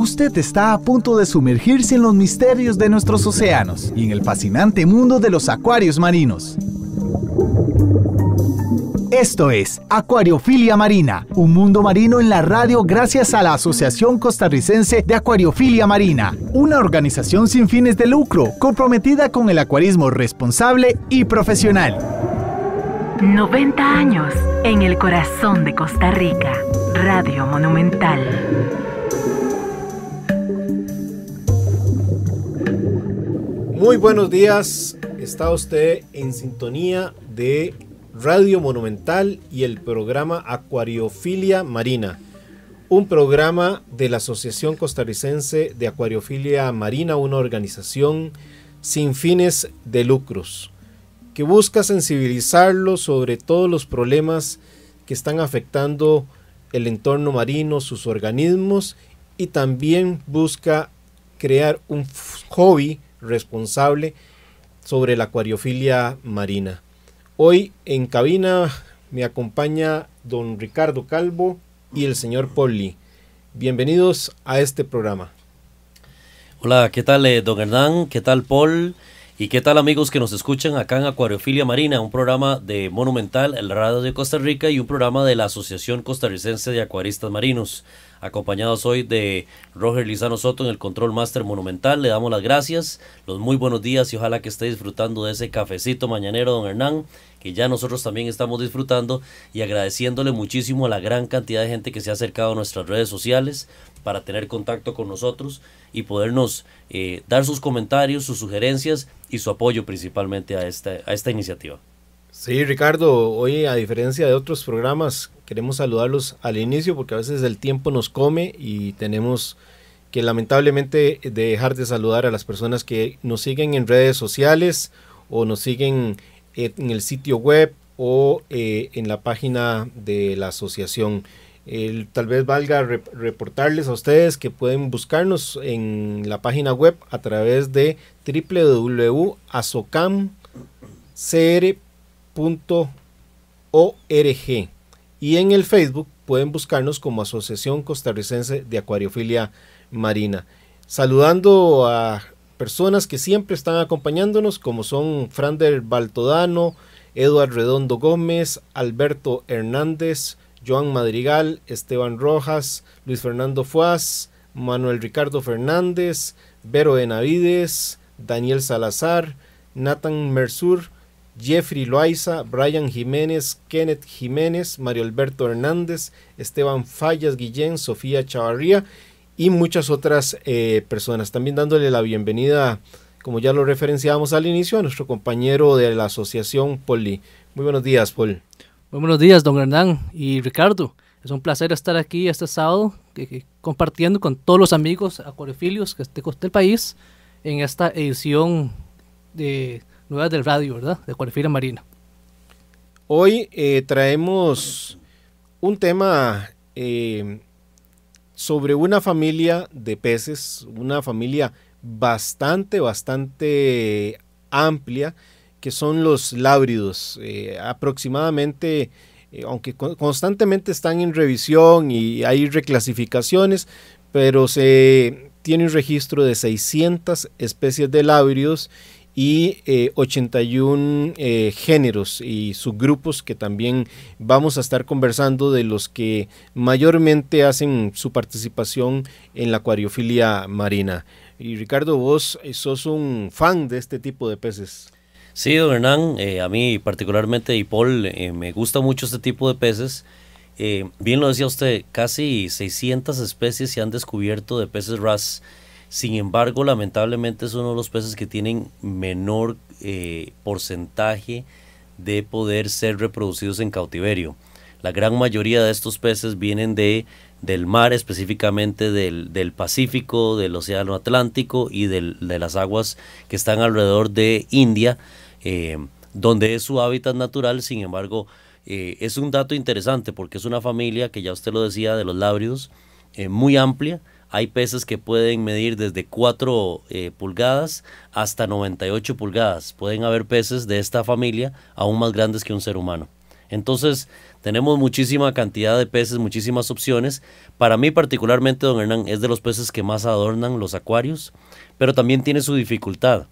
Usted está a punto de sumergirse en los misterios de nuestros océanos y en el fascinante mundo de los acuarios marinos. Esto es Acuariofilia Marina, un mundo marino en la radio gracias a la Asociación Costarricense de Acuariofilia Marina, una organización sin fines de lucro comprometida con el acuarismo responsable y profesional. 90 años en el corazón de Costa Rica, Radio Monumental. Muy buenos días, está usted en sintonía de Radio Monumental y el programa Acuariofilia Marina, un programa de la Asociación Costarricense de Acuariofilia Marina, una organización sin fines de lucros, que busca sensibilizarlo sobre todos los problemas que están afectando el entorno marino, sus organismos y también busca crear un hobby responsable sobre la acuariofilia marina. Hoy en cabina me acompaña don Ricardo Calvo y el señor Polly. Bienvenidos a este programa. Hola, ¿qué tal eh, don Hernán? ¿Qué tal Paul? ¿Y qué tal amigos que nos escuchan acá en Acuariofilia Marina? Un programa de Monumental, el Radio de Costa Rica y un programa de la Asociación Costarricense de Acuaristas Marinos acompañados hoy de Roger Lizano Soto en el Control Master Monumental. Le damos las gracias, los muy buenos días y ojalá que esté disfrutando de ese cafecito mañanero, don Hernán, que ya nosotros también estamos disfrutando y agradeciéndole muchísimo a la gran cantidad de gente que se ha acercado a nuestras redes sociales para tener contacto con nosotros y podernos eh, dar sus comentarios, sus sugerencias y su apoyo principalmente a esta, a esta iniciativa. Sí, Ricardo, hoy a diferencia de otros programas Queremos saludarlos al inicio porque a veces el tiempo nos come y tenemos que lamentablemente dejar de saludar a las personas que nos siguen en redes sociales o nos siguen en el sitio web o eh, en la página de la asociación. tal vez valga reportarles a ustedes que pueden buscarnos en la página web a través de www.azocamcr.org y en el Facebook pueden buscarnos como Asociación Costarricense de Acuariofilia Marina. Saludando a personas que siempre están acompañándonos, como son Frander Baltodano, Eduardo Redondo Gómez, Alberto Hernández, Joan Madrigal, Esteban Rojas, Luis Fernando Fuaz, Manuel Ricardo Fernández, Vero Benavides, Daniel Salazar, Nathan Mersur, Jeffrey Loaiza, Brian Jiménez, Kenneth Jiménez, Mario Alberto Hernández, Esteban Fallas Guillén, Sofía Chavarría y muchas otras eh, personas. También dándole la bienvenida, como ya lo referenciábamos al inicio, a nuestro compañero de la Asociación Poli. Muy buenos días, Paul. Muy buenos días, don Hernán y Ricardo. Es un placer estar aquí este sábado compartiendo con todos los amigos acuarefilios que este país en esta edición de nuevas del radio, ¿verdad? De Cuarfira Marina. Hoy eh, traemos un tema eh, sobre una familia de peces, una familia bastante, bastante amplia, que son los lábridos. Eh, aproximadamente, aunque constantemente están en revisión y hay reclasificaciones, pero se tiene un registro de 600 especies de lábridos y 81 eh, eh, géneros y subgrupos que también vamos a estar conversando de los que mayormente hacen su participación en la acuariofilia marina. Y Ricardo, vos eh, sos un fan de este tipo de peces. Sí, don Hernán, a mí particularmente y Paul, me gusta mucho este tipo de peces. bien lo decía usted, casi 600 especies se han descubierto de peces ras sin embargo, lamentablemente es uno de los peces que tienen menor eh, porcentaje de poder ser reproducidos en cautiverio. La gran mayoría de estos peces vienen de, del mar, específicamente del, Pacífico, del Océano Atlántico y de las aguas que están alrededor de India, eh, donde es su hábitat natural. Sin embargo, eh, es un dato interesante porque es una familia que ya usted lo decía de los labrios, muy amplia hay peces que pueden medir desde 4 eh, pulgadas hasta 98 pulgadas. Pueden haber peces de esta familia aún más grandes que un ser humano. Entonces, tenemos muchísima cantidad de peces, muchísimas opciones. Para mí particularmente, don Hernán, es de los peces que más adornan los acuarios, pero también tiene su dificultad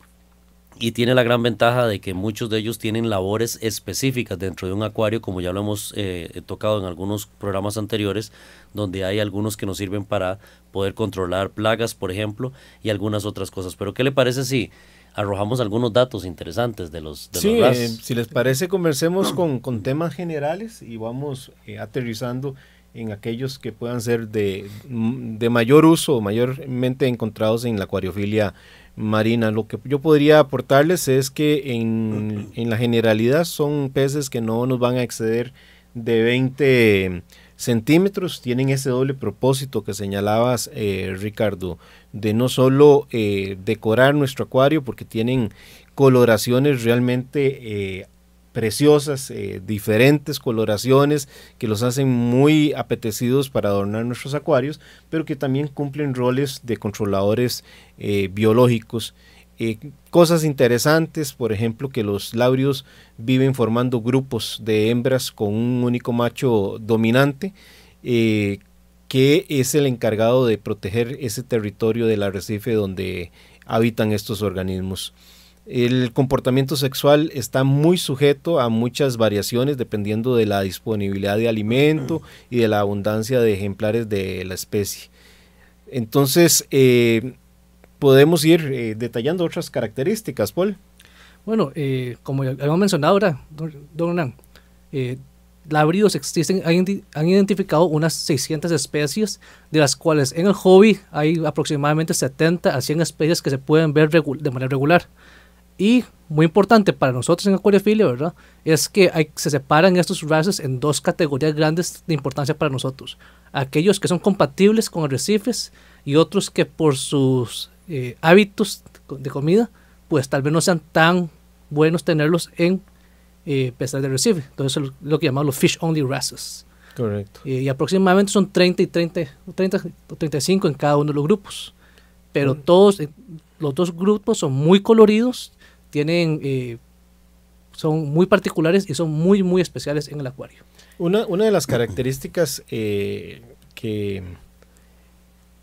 y tiene la gran ventaja de que muchos de ellos tienen labores específicas dentro de un acuario, como ya lo hemos eh, tocado en algunos programas anteriores, donde hay algunos que nos sirven para poder controlar plagas, por ejemplo, y algunas otras cosas. Pero ¿qué le parece si arrojamos algunos datos interesantes de los... De eh, si les parece, conversemos con, con temas generales y vamos eh, aterrizando en aquellos que puedan ser de, mm, de mayor uso mayormente encontrados en la acuariofilia marina. Lo que yo podría aportarles es que en, la generalidad son peces que no nos van a exceder de 20 centímetros tienen ese doble propósito que señalabas, eh, Ricardo, de no solo eh, decorar nuestro acuario, porque tienen coloraciones realmente eh, preciosas, eh, diferentes coloraciones que los hacen muy apetecidos para adornar nuestros acuarios, pero que también cumplen roles de controladores eh, biológicos. Eh, cosas interesantes, por ejemplo, que los labrios viven formando grupos de hembras con un único macho dominante, que es el encargado de proteger ese territorio del arrecife donde habitan estos organismos. El comportamiento sexual está muy sujeto a muchas variaciones dependiendo de la disponibilidad de alimento y de la abundancia de ejemplares de la especie. Entonces, eh, podemos ir eh, detallando otras características, Paul. Bueno, eh, como ya hemos mencionado ahora, don Hernán, labridos existen, han, han, identificado unas 600 especies, de las cuales en el hobby hay aproximadamente 70 a 100 especies que se pueden ver de manera regular. Y muy importante para nosotros en acuariofilia, ¿verdad? Es que hay, se separan estos races en dos categorías grandes de importancia para nosotros. Aquellos que son compatibles con arrecifes y otros que por sus eh, hábitos de comida, pues tal vez no sean tan buenos tenerlos en eh, pesar de arrecife. Entonces es lo que llamamos los fish only races. Correcto. Eh, y aproximadamente son 30 y 30, 30 o 35 en cada uno de los grupos. Pero todos, eh, los dos grupos son muy coloridos tienen, eh, son muy particulares y son muy, muy especiales en el acuario. Una, de las características eh, que,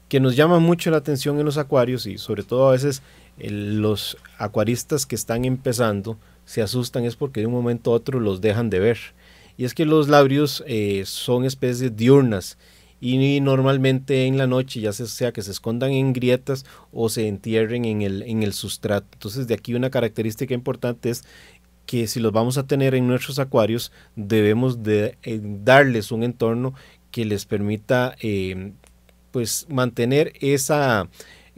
que nos llama mucho la atención en los acuarios y sobre todo a veces eh, los acuaristas que están empezando se asustan es porque de un momento a otro los dejan de ver. Y es que los labrios son especies diurnas y normalmente en la noche ya sea que se escondan en grietas o se entierren en el, en el sustrato. Entonces de aquí una característica importante es que si los vamos a tener en nuestros acuarios debemos de eh, darles un entorno que les permita em, pues mantener esa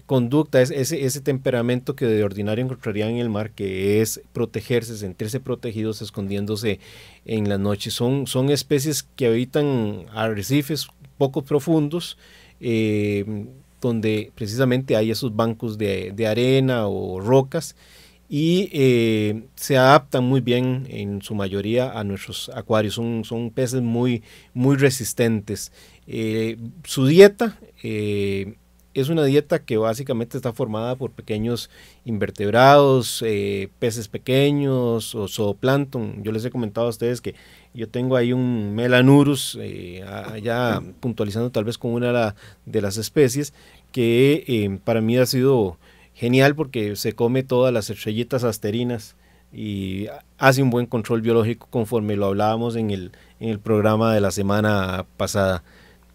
conducta, ese, ese temperamento que de ordinario encontrarían en el mar, que es protegerse, sentirse protegidos escondiéndose en la noche. Son, son especies que habitan arrecifes, Pocos profundos, eh, donde precisamente hay esos bancos de, arena o rocas y eh, se adaptan muy bien en su mayoría a nuestros acuarios. Son, peces muy, muy resistentes. Eh, su dieta es una dieta que básicamente está formada por pequeños invertebrados, peces pequeños o zooplancton. Yo les he comentado a ustedes que yo tengo ahí un melanurus, eh, allá puntualizando tal vez con una de las especies, que eh, para mí ha sido genial porque se come todas las estrellitas asterinas y hace un buen control biológico conforme lo hablábamos en el programa de la semana pasada.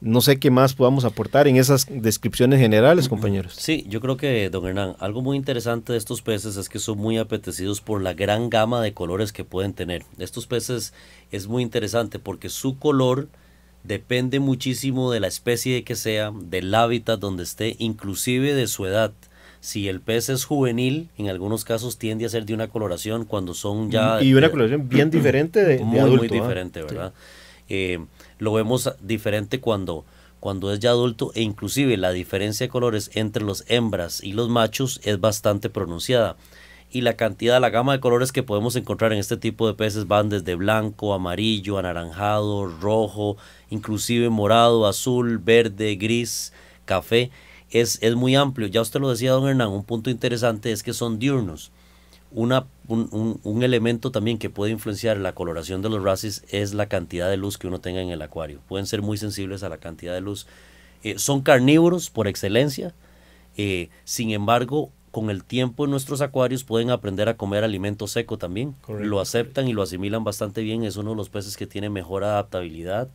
No sé qué más podamos aportar en esas descripciones generales, compañeros. Sí, yo creo que, don Hernán, algo muy interesante de estos peces es que son muy apetecidos por la gran gama de colores que pueden tener. Estos peces es muy interesante porque su color depende muchísimo de la especie que sea, del hábitat donde esté, inclusive de su edad. Si el pez es juvenil, en algunos casos tiende a ser de una coloración cuando son ya... Y una coloración bien diferente de, muy, adulto, muy ¿ah? diferente, ¿verdad? Eh, lo vemos diferente cuando, cuando es ya adulto e inclusive la diferencia de colores entre los hembras y los machos es bastante pronunciada. Y la cantidad, la gama de colores que podemos encontrar en este tipo de peces van desde blanco, amarillo, anaranjado, rojo, inclusive morado, azul, verde, gris, café. Es, es muy amplio. Ya usted lo decía, don Hernán, un punto interesante es que son diurnos un, elemento también que puede influenciar la coloración de los racis es la cantidad de luz que uno tenga en el acuario. Pueden ser muy sensibles a la cantidad de luz. Eh, son carnívoros por excelencia, eh, sin embargo, con el tiempo nuestros acuarios pueden aprender a comer alimento seco también. Lo aceptan y lo asimilan bastante bien. Es uno de los peces que tiene mejor adaptabilidad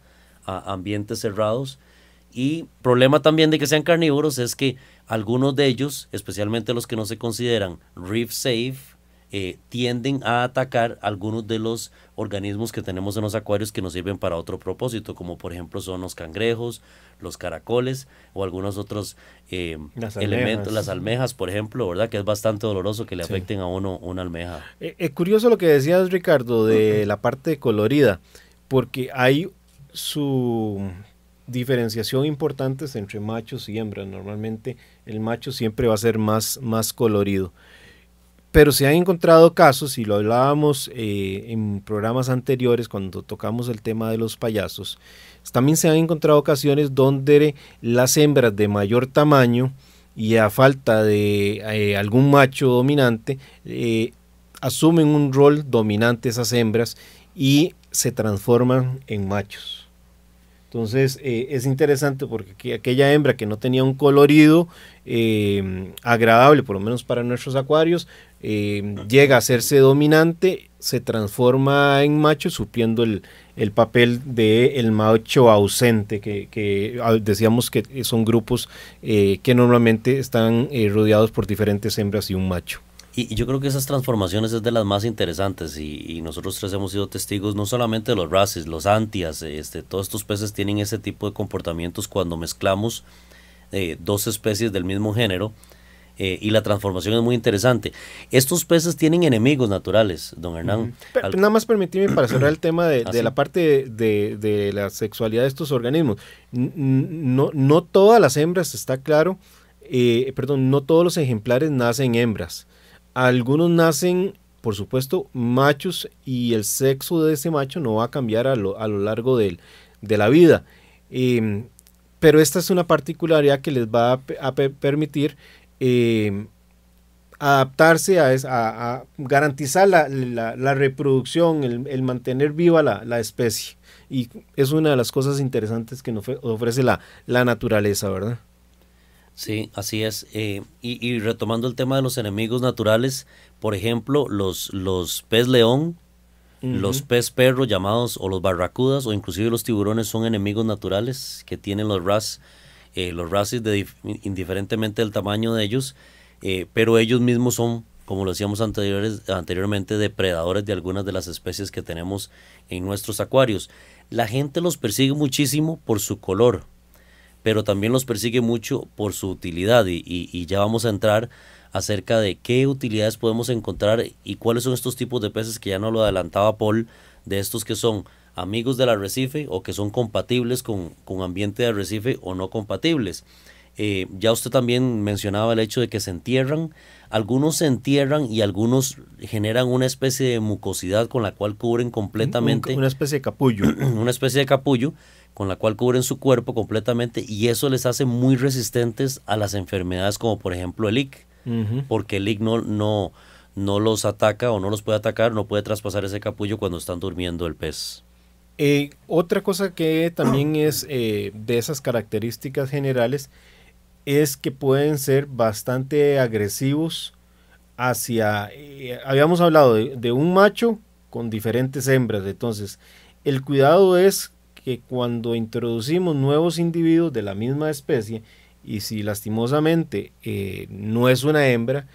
a ambientes cerrados. Y problema también de que sean carnívoros es que algunos de ellos, especialmente los que no se consideran reef safe, eh, tienden a atacar algunos de los organismos que tenemos en los acuarios que nos sirven para otro propósito, como por ejemplo son los cangrejos, los caracoles o algunos otros eh, elementos, las almejas, por ejemplo, ¿verdad? Que es bastante doloroso que le afecten a uno una almeja. Es eh, curioso lo que decías, Ricardo, de la parte colorida, porque hay su diferenciación importante entre machos y hembras. Normalmente el macho siempre va a ser más, más colorido pero se han encontrado casos, y lo hablábamos eh, en programas anteriores cuando tocamos el tema de los payasos, también se han encontrado ocasiones donde las hembras de mayor tamaño y a falta de eh, algún macho dominante, eh, asumen un rol dominante esas hembras y se transforman en machos. Entonces es interesante porque aquella hembra que no tenía un colorido agradable, por lo menos para nuestros acuarios, eh, llega a hacerse dominante, se transforma en macho, supiendo el, papel de el macho ausente, que, ah, decíamos que son grupos eh, que normalmente están eh, rodeados por diferentes hembras y un macho. Y, yo creo que esas transformaciones es de las más interesantes y, nosotros tres hemos sido testigos no solamente de los races, los antias, este, todos estos peces tienen ese tipo de comportamientos cuando mezclamos dos especies del mismo género eh, y la transformación es muy interesante. Estos peces tienen enemigos naturales, don Hernán. Nada más permitirme para cerrar el tema de, ah, la parte de, la sexualidad de estos organismos. No, no todas las hembras, está claro, eh, perdón, no todos los ejemplares nacen hembras. Algunos nacen por supuesto, machos y el sexo de ese macho no va a cambiar a lo, a lo largo de la vida. Em, pero esta es una particularidad que les va a permitir eh, adaptarse a, a, garantizar la, reproducción, el, mantener viva la, especie. Y es una de las cosas interesantes que nos ofrece la, naturaleza, ¿verdad? Sí, así es. Eh, y, retomando el tema de los enemigos naturales, por ejemplo, los, los pez león, los pez perro llamados o los barracudas o inclusive los tiburones son enemigos naturales que tienen los ras eh, los racis de, indiferentemente del tamaño de ellos, eh, pero ellos mismos son, como lo decíamos anteriormente, depredadores de algunas de las especies que tenemos en nuestros acuarios. La gente los persigue muchísimo por su color, pero también los persigue mucho por su utilidad y, y ya vamos a entrar acerca de qué utilidades podemos encontrar y cuáles son estos tipos de peces que ya no lo adelantaba Paul, de estos que son amigos del arrecife o que son compatibles con, con ambiente de arrecife o no compatibles. Eh, ya usted también mencionaba el hecho de que se entierran. Algunos se entierran y algunos generan una especie de mucosidad con la cual cubren completamente. una especie de capullo. Una especie de capullo con la cual cubren su cuerpo completamente y eso les hace muy resistentes a las enfermedades como por ejemplo el IC. Porque el IC no, no los ataca o no los puede atacar, no puede traspasar ese capullo cuando están durmiendo el pez. Eh, otra cosa que también es eh, de esas características generales es que pueden ser bastante agresivos hacia... Eh, habíamos hablado de, de, un macho con diferentes hembras, entonces el cuidado es que cuando introducimos nuevos individuos de la misma especie y si lastimosamente no es una hembra,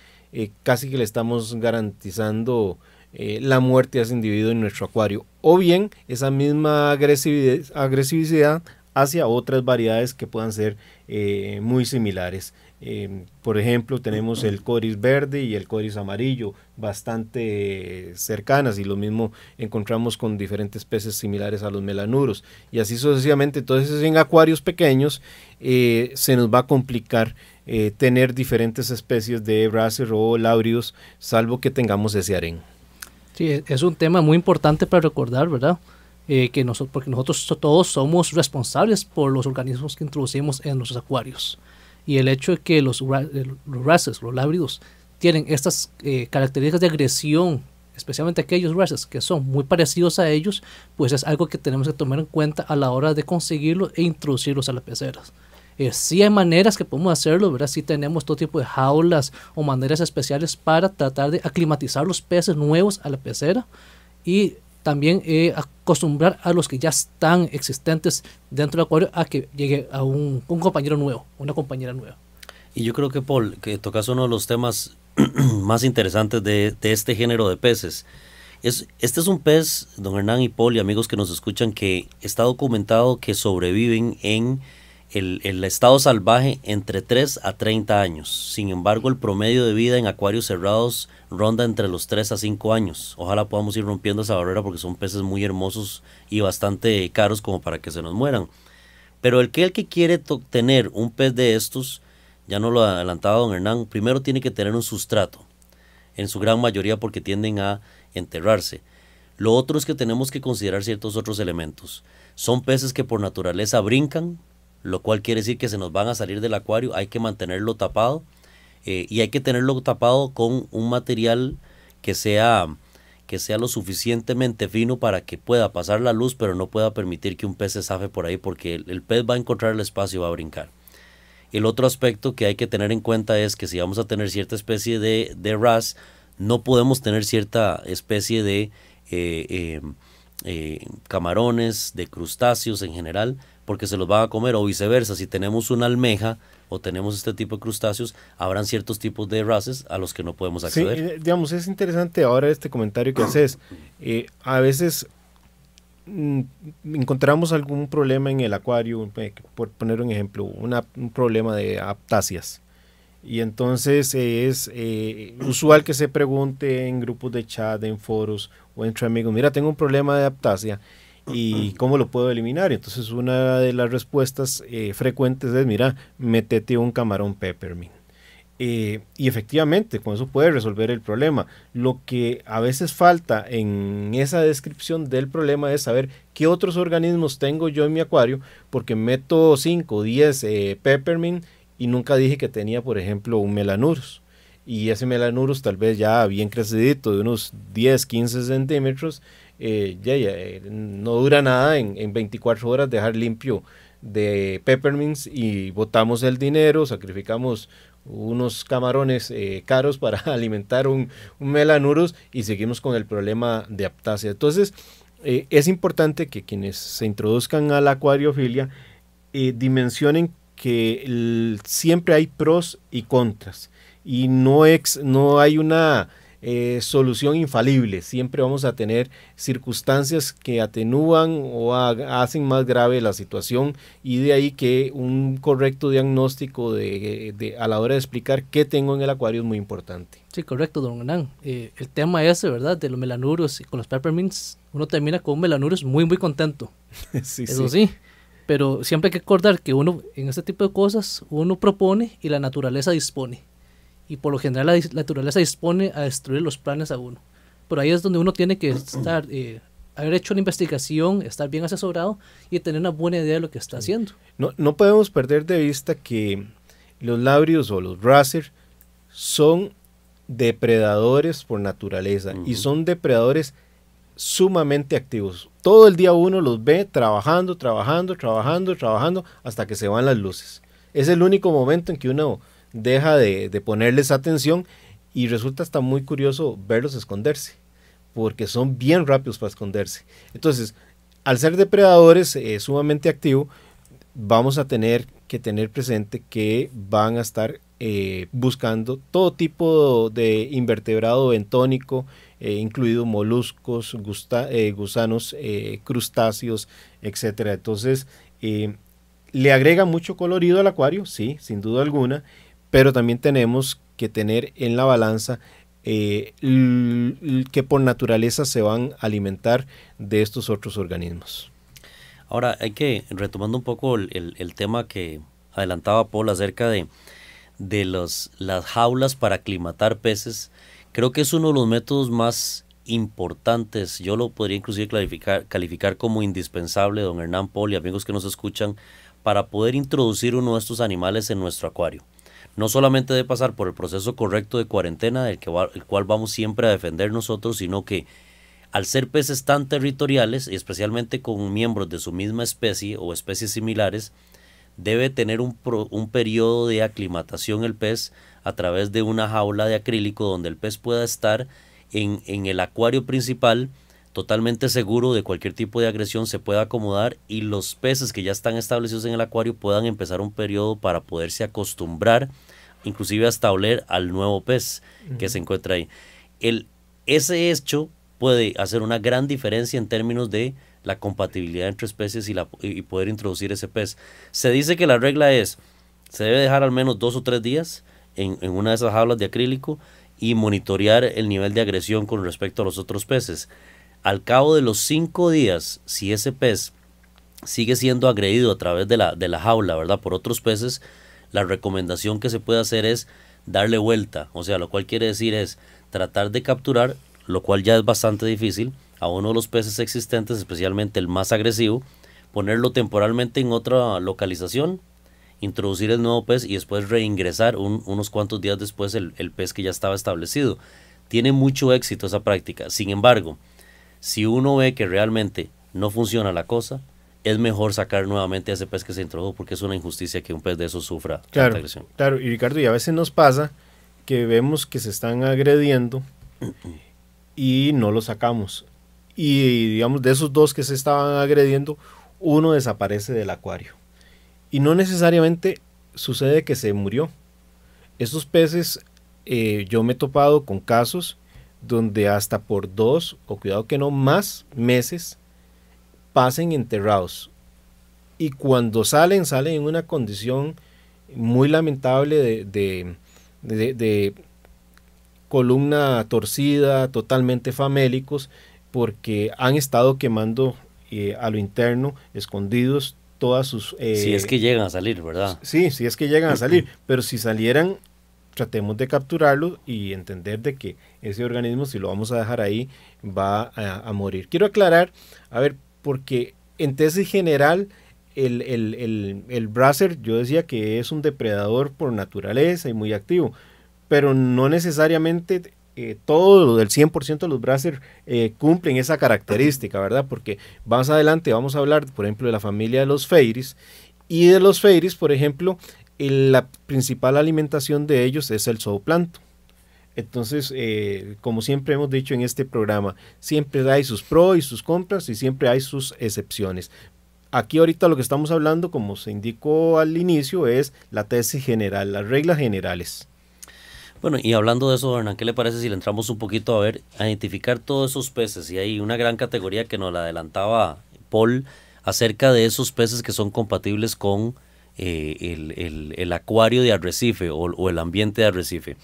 casi que le estamos garantizando eh, la muerte de ese individuo en nuestro acuario. O bien esa misma agresividad, agresividad hacia otras variedades que puedan ser eh, muy similares. Em, por ejemplo, tenemos el coris verde y el coris amarillo bastante eh, cercanas y lo mismo encontramos con diferentes peces similares a los melanuros y así sucesivamente. Entonces en acuarios pequeños se nos va a complicar tener diferentes especies de brasero o salvo que tengamos ese harén. Sí, e, es un tema muy importante para recordar, ¿verdad? Eh, que nosotros, porque nosotros todos somos responsables por los organismos que introducimos en nuestros acuarios. Y el hecho de que los, los los lábridos, tienen estas eh, características de agresión, especialmente aquellos races que son muy parecidos a ellos, pues es algo que tenemos que tomar en cuenta a la hora de conseguirlos e introducirlos a las peceras. Eh, si hay maneras que podemos hacerlo, si tenemos todo tipo de jaulas o maneras especiales para tratar de aclimatizar los peces nuevos a la pecera y también eh, acostumbrar a los que ya están existentes dentro del acuario a que llegue a un, compañero nuevo, una compañera nueva. Y yo creo que, Paul, que tocas uno de los temas más interesantes de, este género de peces. este es un pez, don Hernán y Paul y amigos que nos escuchan, que está documentado que sobreviven en el, estado salvaje entre 3 a 30 años. Sin embargo, el promedio de vida en acuarios cerrados ronda entre los 3 a 5 años. Ojalá podamos ir rompiendo esa barrera porque son peces muy hermosos y bastante caros como para que se nos mueran. Pero el que, el que quiere tener un pez de estos, ya no lo adelantaba don Hernán, primero tiene que tener un sustrato, en su gran mayoría porque tienden a enterrarse. Lo otro es que tenemos que considerar ciertos otros elementos. Son peces que por naturaleza brincan, lo cual quiere decir que se nos van a salir del acuario, hay que mantenerlo tapado eh, y hay que tenerlo tapado con un material que sea, que sea lo suficientemente fino para que pueda pasar la luz, pero no pueda permitir que un pez se zafe por ahí porque el, pez va a encontrar el espacio y va a brincar. El otro aspecto que hay que tener en cuenta es que si vamos a tener cierta especie de, de ras, no podemos tener cierta especie de eh, eh, camarones, de crustáceos en general, porque se los va a comer o viceversa. Si tenemos una almeja o tenemos este tipo de crustáceos, habrán ciertos tipos de rases a los que no podemos acceder. Eh, digamos, es interesante ahora este comentario que haces. Eh, a veces mm, encontramos algún problema en el acuario, eh, por poner un ejemplo, un problema de aptasias. Y entonces es usual que se pregunte en grupos de chat, en foros o entre amigos, mira, tengo un problema de aptasia y cómo lo puedo eliminar. Entonces una de las respuestas eh, frecuentes es, mira, metete un camarón peppermint. Eh, y efectivamente, con eso puedes resolver el problema. Lo que a veces falta en esa descripción del problema es saber qué otros organismos tengo yo en mi acuario, porque meto 5 o 10 peppermint y nunca dije que tenía, por ejemplo, un melanurus. Y ese melanurus tal vez ya bien crecidito, de unos 10, 15 centímetros, eh, ya, ya, eh, no dura nada en, 24 horas dejar limpio de peppermint y botamos el dinero, sacrificamos unos camarones eh, caros para alimentar un, melanuros melanurus y seguimos con el problema de aptasia. Entonces, es importante que quienes se introduzcan a la acuariofilia dimensionen que siempre hay pros y contras y no, ex, no hay una eh, solución infalible. Siempre vamos a tener circunstancias que atenúan o hacen más grave la situación y de ahí que un correcto diagnóstico de, a la hora de explicar qué tengo en el acuario es muy importante. Sí, correcto, don Hernán. Eh, el tema ese, ¿verdad? De los melanuros y con los peppermints, uno termina con un melanuros muy, muy contento. Eso sí. sí pero siempre hay que acordar que uno en este tipo de cosas uno propone y la naturaleza dispone y por lo general la, naturaleza dispone a destruir los planes a uno. Por ahí es donde uno tiene que estar, eh, haber hecho una investigación, estar bien asesorado y tener una buena idea de lo que está haciendo. No, no podemos perder de vista que los labrios o los racer son depredadores por naturaleza y son depredadores sumamente activos. Todo el día uno los ve trabajando, trabajando, trabajando, trabajando hasta que se van las luces. Es el único momento en que uno deja de, ponerles atención y resulta hasta muy curioso verlos esconderse, porque son bien rápidos para esconderse. Entonces, al ser depredadores eh, sumamente activos, vamos a tener que tener presente que van a estar eh, buscando todo tipo de invertebrado bentónico, eh, incluido moluscos, gusanos, crustáceos, etc. Entonces, le agrega mucho colorido al acuario, sí, sin duda alguna, pero también tenemos que tener en la balanza eh, que por naturaleza se van a alimentar de estos otros organismos. Ahora, hay que, retomando un poco el, tema que adelantaba Paul acerca de, de las jaulas para aclimatar peces, creo que es uno de los métodos más importantes, yo lo podría inclusive calificar, calificar como indispensable, don Hernán Paul y amigos que nos escuchan, para poder introducir uno de estos animales en nuestro acuario no solamente de pasar por el proceso correcto de cuarentena, del que el cual vamos siempre a defender nosotros, sino que al ser peces tan territoriales, y especialmente con miembros de su misma especie o especies similares, debe tener un, un periodo de aclimatación el pez a través de una jaula de acrílico donde el pez pueda estar en el acuario principal totalmente seguro de cualquier tipo de agresión, se pueda acomodar y los peces que ya están establecidos en el acuario puedan empezar un periodo para poderse acostumbrar, inclusive hasta oler al nuevo pez que se encuentra ahí. El, ese hecho puede hacer una gran diferencia en términos de la compatibilidad entre especies y, la, poder introducir ese pez. Se dice que la regla es, se debe dejar al menos dos o tres días en, en una de esas jaulas de acrílico y monitorear el nivel de agresión con respecto a los otros peces. Al cabo de los cinco días, si ese pez sigue siendo agredido a través de la, de la jaula, ¿verdad? Por otros peces, la recomendación que se puede hacer es darle vuelta. O sea, lo cual quiere decir es tratar de capturar, lo cual ya es bastante difícil, a uno de los peces existentes, especialmente el más agresivo, ponerlo temporalmente en otra localización, introducir el nuevo pez y después reingresar unos cuantos días después el pez que ya estaba establecido. Tiene mucho éxito esa práctica. Sin embargo, si uno ve que realmente no funciona la cosa, es mejor sacar nuevamente a ese pez que se introdujo porque es una injusticia que un pez de esos sufra claro, agresión. Claro, y Ricardo, y a veces nos pasa que vemos que se están agrediendo y no lo sacamos. Y digamos, de esos dos que se estaban agrediendo, uno desaparece del acuario. Y no necesariamente sucede que se murió. Estos peces, eh, yo me he topado con casos donde hasta por dos, o cuidado que no, más meses pasen enterrados. Y cuando salen, salen en una condición muy lamentable de, de, columna torcida, totalmente famélicos, porque han estado quemando eh, a lo interno, escondidos, todas sus... si es eh, que llegan a salir, ¿verdad? Sí, si es que llegan a salir, pero si salieran tratemos de capturarlo y entender de que ese organismo, si lo vamos a dejar ahí, va a, morir. Quiero aclarar, a ver, porque en tesis general, el, el, brasser, yo decía que es un depredador por naturaleza y muy activo, pero no necesariamente eh, todo del 100% de los brasser eh, cumplen esa característica, ¿verdad? Porque más adelante vamos a hablar, por ejemplo, de la familia de los feiris y de los feiris, por ejemplo, la principal alimentación de ellos es el zooplancton. Entonces, eh, como siempre hemos dicho en este programa, siempre hay sus pros y sus compras y siempre hay sus excepciones. Aquí ahorita lo que estamos hablando, como se indicó al inicio, es la tesis general, las reglas generales. Bueno, y hablando de eso, Hernán, ¿qué le parece si le entramos un poquito a ver, a identificar todos esos peces? Y hay una gran categoría que nos la adelantaba Paul acerca de esos peces que son compatibles con eh, el, acuario de arrecife o, el ambiente de arrecife.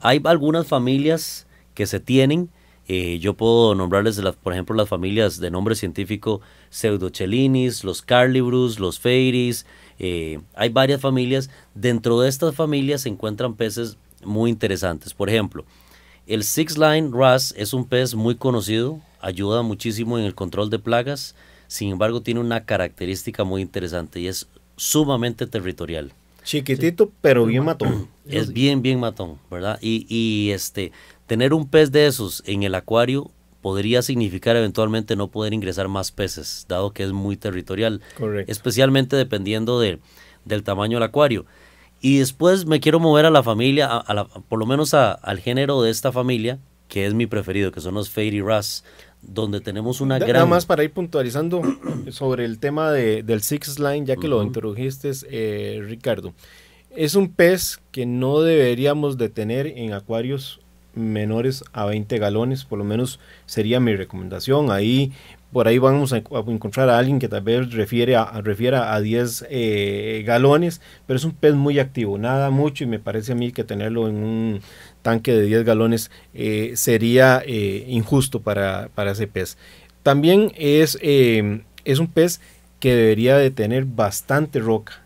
Hay algunas familias que se tienen, eh, yo puedo nombrarles, por ejemplo, las familias de nombre científico Pseudochelinis, los Carlibrus, los Feiris. Eh, hay varias familias. Dentro de estas familias se encuentran peces muy interesantes. Por ejemplo, el Six Line Ras es un pez muy conocido, ayuda muchísimo en el control de plagas. Sin embargo, tiene una característica muy interesante y es sumamente territorial. Chiquitito, pero bien matón. Es bien, bien matón, ¿verdad? Y, este, tener un pez de esos en el acuario podría significar eventualmente no poder ingresar más peces, dado que es muy territorial, Correcto. especialmente dependiendo de, del tamaño del acuario. Y después me quiero mover a la familia, a, la, por lo menos al género de esta familia, que es mi preferido, que son los Fairy Ras donde tenemos una gran... Nada más para ir puntualizando sobre el tema de, del Six Line, ya que lo introdujiste, eh, Ricardo. Es un pez que no deberíamos de tener en acuarios menores a 20 galones, por lo menos sería mi recomendación. Ahí, por ahí vamos a, encontrar a alguien que tal vez refiere refiera a 10 eh, galones, pero es un pez muy activo, nada mucho y me parece a mí que tenerlo en un tanque de 10 galones eh, sería eh, injusto para, ese pez. También es, eh, es un pez que debería de tener bastante roca.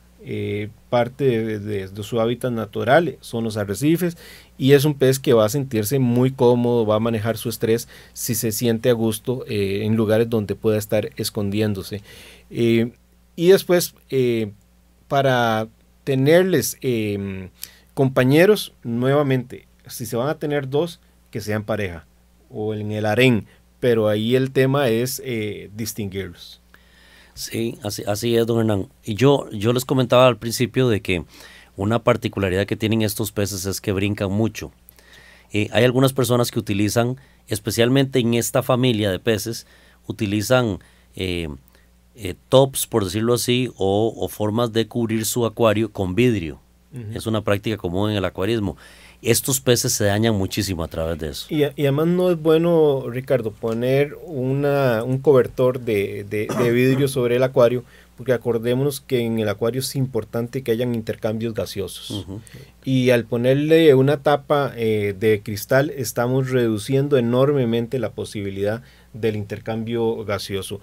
parte de, su hábitat natural son los arrecifes y es un pez que va a sentirse muy cómodo, va a manejar su estrés si se siente a gusto en lugares donde pueda estar escondiéndose. y después, para tenerles compañeros nuevamente si se van a tener dos, que sean pareja o en el harén, pero ahí el tema es eh, distinguirlos. Sí, así, es, don Hernán. Y yo, yo les comentaba al principio de que una particularidad que tienen estos peces es que brincan mucho. y eh, hay algunas personas que utilizan, especialmente en esta familia de peces, utilizan eh, tops, por decirlo así, o, formas de cubrir su acuario con vidrio. Es una práctica común en el acuarismo estos peces se dañan muchísimo a través de eso. Y, además no es bueno, Ricardo, poner una, un cobertor de, de, vidrio sobre el acuario, porque acordémonos que en el acuario es importante que hayan intercambios gaseosos. Y al ponerle una tapa eh, de cristal estamos reduciendo enormemente la posibilidad del intercambio gaseoso.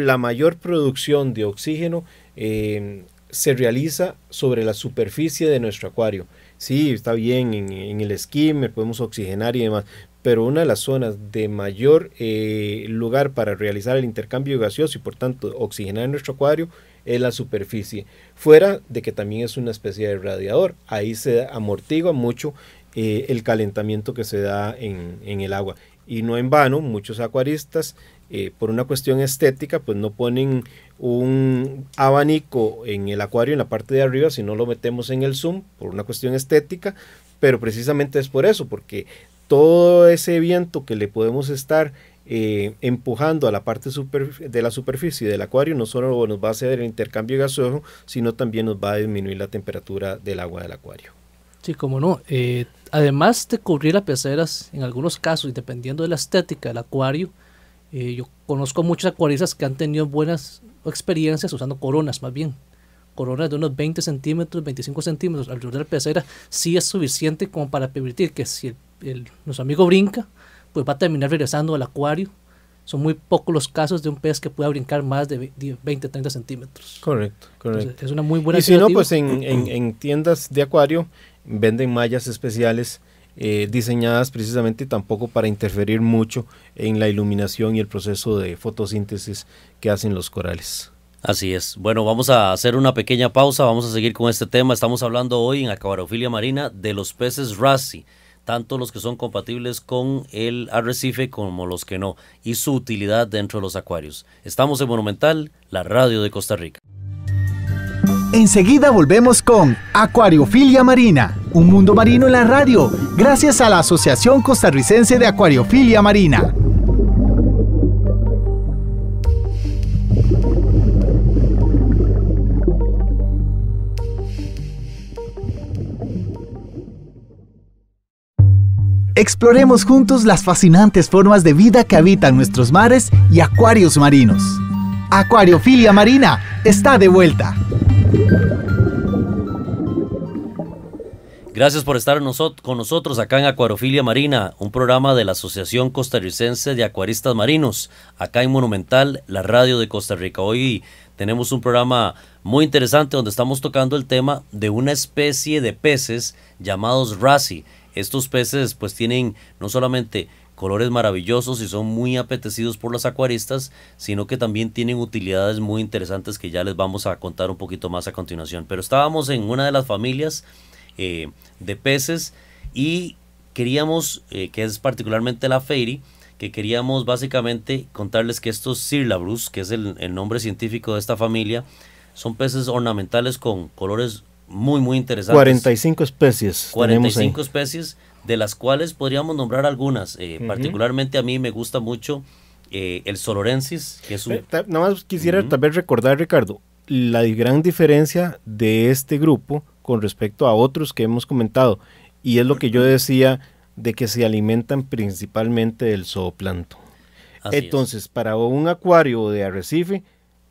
La mayor producción de oxígeno eh, se realiza sobre la superficie de nuestro acuario sí, está bien en, el skimmer, podemos oxigenar y demás, pero una de las zonas de mayor eh, lugar para realizar el intercambio gaseoso y por tanto oxigenar nuestro acuario es la superficie, fuera de que también es una especie de radiador, ahí se amortigua mucho eh, el calentamiento que se da en el agua. Y no en vano, muchos acuaristas eh, por una cuestión estética, pues no ponen un abanico en el acuario en la parte de arriba, sino lo metemos en el zoom, por una cuestión estética, pero precisamente es por eso, porque todo ese viento que le podemos estar eh, empujando a la parte de la superficie del acuario, no solo nos va a hacer el intercambio gaseoso, sino también nos va a disminuir la temperatura del agua del acuario. Sí, como no. Eh, además de cubrir las peceras, en algunos casos, dependiendo de la estética del acuario, eh, yo conozco muchos acuaristas que han tenido buenas experiencias usando coronas, más bien. Coronas de unos 20 centímetros, 25 centímetros alrededor de la pecera, sí es suficiente como para permitir que si el, nuestro amigo brinca, pues va a terminar regresando al acuario. Son muy pocos los casos de un pez que pueda brincar más de 20, 30 centímetros. Correcto, correcto. es una muy buena Y si no, pues en, en, en tiendas de acuario venden mallas especiales eh, diseñadas precisamente tampoco para interferir mucho en la iluminación y el proceso de fotosíntesis que hacen los corales. Así es. Bueno, vamos a hacer una pequeña pausa, vamos a seguir con este tema. Estamos hablando hoy en Acabarofilia Marina de los peces rasi, tanto los que son compatibles con el arrecife como los que no, y su utilidad dentro de los acuarios. Estamos en Monumental, la radio de Costa Rica. Enseguida volvemos con Acuariofilia Marina, un mundo marino en la radio, gracias a la Asociación Costarricense de Acuariofilia Marina. Exploremos juntos las fascinantes formas de vida que habitan nuestros mares y acuarios marinos. Acuariofilia Marina está de vuelta. Gracias por estar con nosotros acá en Acuarofilia Marina, un programa de la Asociación Costarricense de Acuaristas Marinos, acá en Monumental, la radio de Costa Rica. Hoy tenemos un programa muy interesante donde estamos tocando el tema de una especie de peces llamados rasí. Estos peces pues tienen no solamente colores maravillosos y son muy apetecidos por los acuaristas, sino que también tienen utilidades muy interesantes que ya les vamos a contar un poquito más a continuación. Pero estábamos en una de las familias eh, de peces y queríamos, eh, que es particularmente la Fairy, que queríamos básicamente contarles que estos Cirlabrus, que es el, el nombre científico de esta familia, son peces ornamentales con colores muy, muy interesantes. 45 especies. 45 especies de las cuales podríamos nombrar algunas. Eh, particularmente a mí me gusta mucho eh, el Solorensis, que es eh, nada más quisiera recordar, Ricardo, la gran diferencia de este grupo con respecto a otros que hemos comentado, y es lo que yo decía de que se alimentan principalmente del zooplancton. Entonces, para un acuario de arrecife,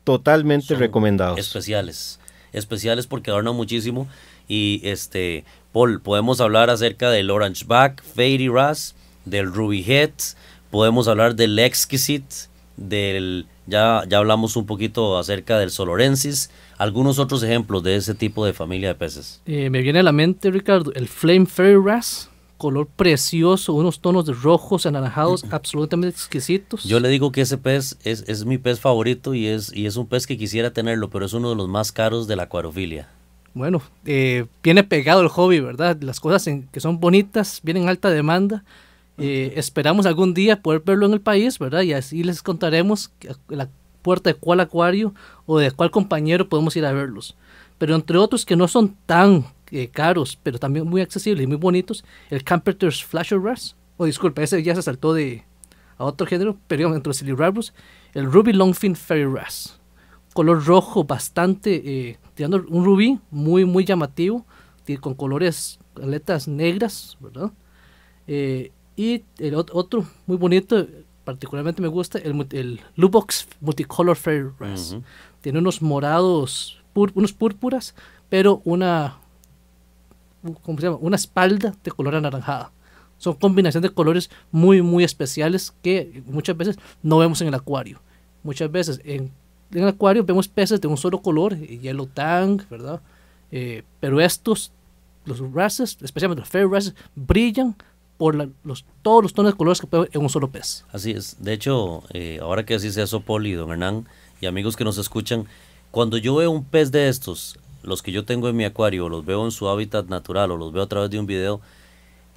totalmente recomendados. Especiales, especiales porque adornan muchísimo y este Paul, podemos hablar acerca del Orange Back, Fairy Ras, del Ruby Head, podemos hablar del Exquisite, del ya, ya hablamos un poquito acerca del Solorensis, algunos otros ejemplos de ese tipo de familia de peces. Eh, me viene a la mente, Ricardo, el Flame Fairy Ras, color precioso, unos tonos de rojos anaranjados mm. absolutamente exquisitos. Yo le digo que ese pez es, mi pez favorito y es, y es un pez que quisiera tenerlo, pero es uno de los más caros de la acuariofilia bueno, eh, viene pegado el hobby, ¿verdad? Las cosas que son bonitas vienen en alta demanda. Eh, esperamos algún día poder verlo en el país, ¿verdad? Y así les contaremos la puerta de cuál acuario o de cuál compañero podemos ir a verlos. Pero entre otros que no son tan eh, caros, pero también muy accesibles y muy bonitos, el Camperter's Flasher Rush, o disculpe, ese ya se saltó de a otro género, pero entre los el Ruby Longfin Fairy Ras color rojo bastante, eh, tirando un rubí muy, muy llamativo, con colores, aletas negras, ¿verdad? Eh, y el otro muy bonito, particularmente me gusta, el, el Lubox Multicolor fair rest Tiene unos morados, unos púrpuras, pero una, ¿cómo se llama? una espalda de color anaranjada. Son combinación de colores muy, muy especiales que muchas veces no vemos en el acuario. Muchas veces en en el acuario vemos peces de un solo color, eh, yellow tank, ¿verdad? Eh, pero estos, los races, especialmente los fairy brillan por los, todos los tonos de colores que puede en un solo pez. Así es. De hecho, eh, ahora que así se eso, Poli, don Hernán, y amigos que nos escuchan, cuando yo veo un pez de estos, los que yo tengo en mi acuario, los veo en su hábitat natural o los veo a través de un video,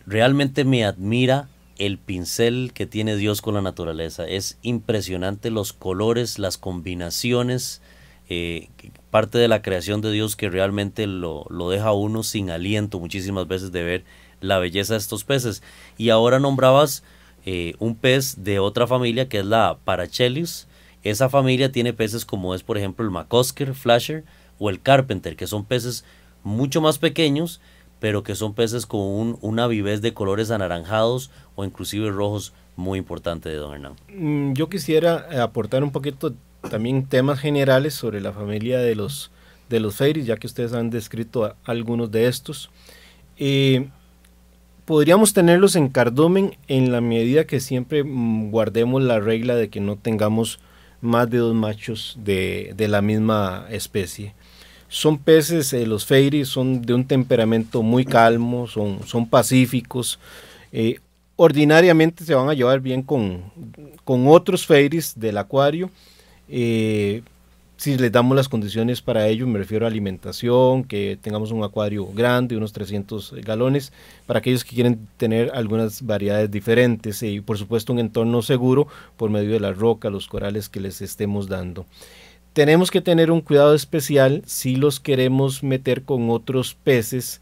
realmente me admira el pincel que tiene Dios con la naturaleza. Es impresionante los colores, las combinaciones, eh, parte de la creación de Dios que realmente lo, deja uno sin aliento muchísimas veces de ver la belleza de estos peces. Y ahora nombrabas eh, un pez de otra familia que es la Parachelius, Esa familia tiene peces como es por ejemplo el Macosker, Flasher o el Carpenter, que son peces mucho más pequeños pero que son peces con una vivez de colores anaranjados o inclusive rojos muy importante de don Hernán. Mm, yo quisiera eh, aportar un poquito también temas generales sobre la familia de los, de los ya que ustedes han descrito algunos de estos. Eh, podríamos tenerlos en cardumen en la medida que siempre mm, guardemos la regla de que no tengamos más de dos machos de, de la misma especie. Son peces, eh, los feiris son de un temperamento muy calmo, son, son pacíficos. Eh, ordinariamente se van a llevar bien con, otros feiris del acuario. Eh, si les damos las condiciones para ello, me refiero a alimentación, que tengamos un acuario grande, unos 300 galones, para aquellos que quieren tener algunas variedades diferentes y por supuesto un entorno seguro por medio de la roca, los corales que les estemos dando tenemos que tener un cuidado especial si los queremos meter con otros peces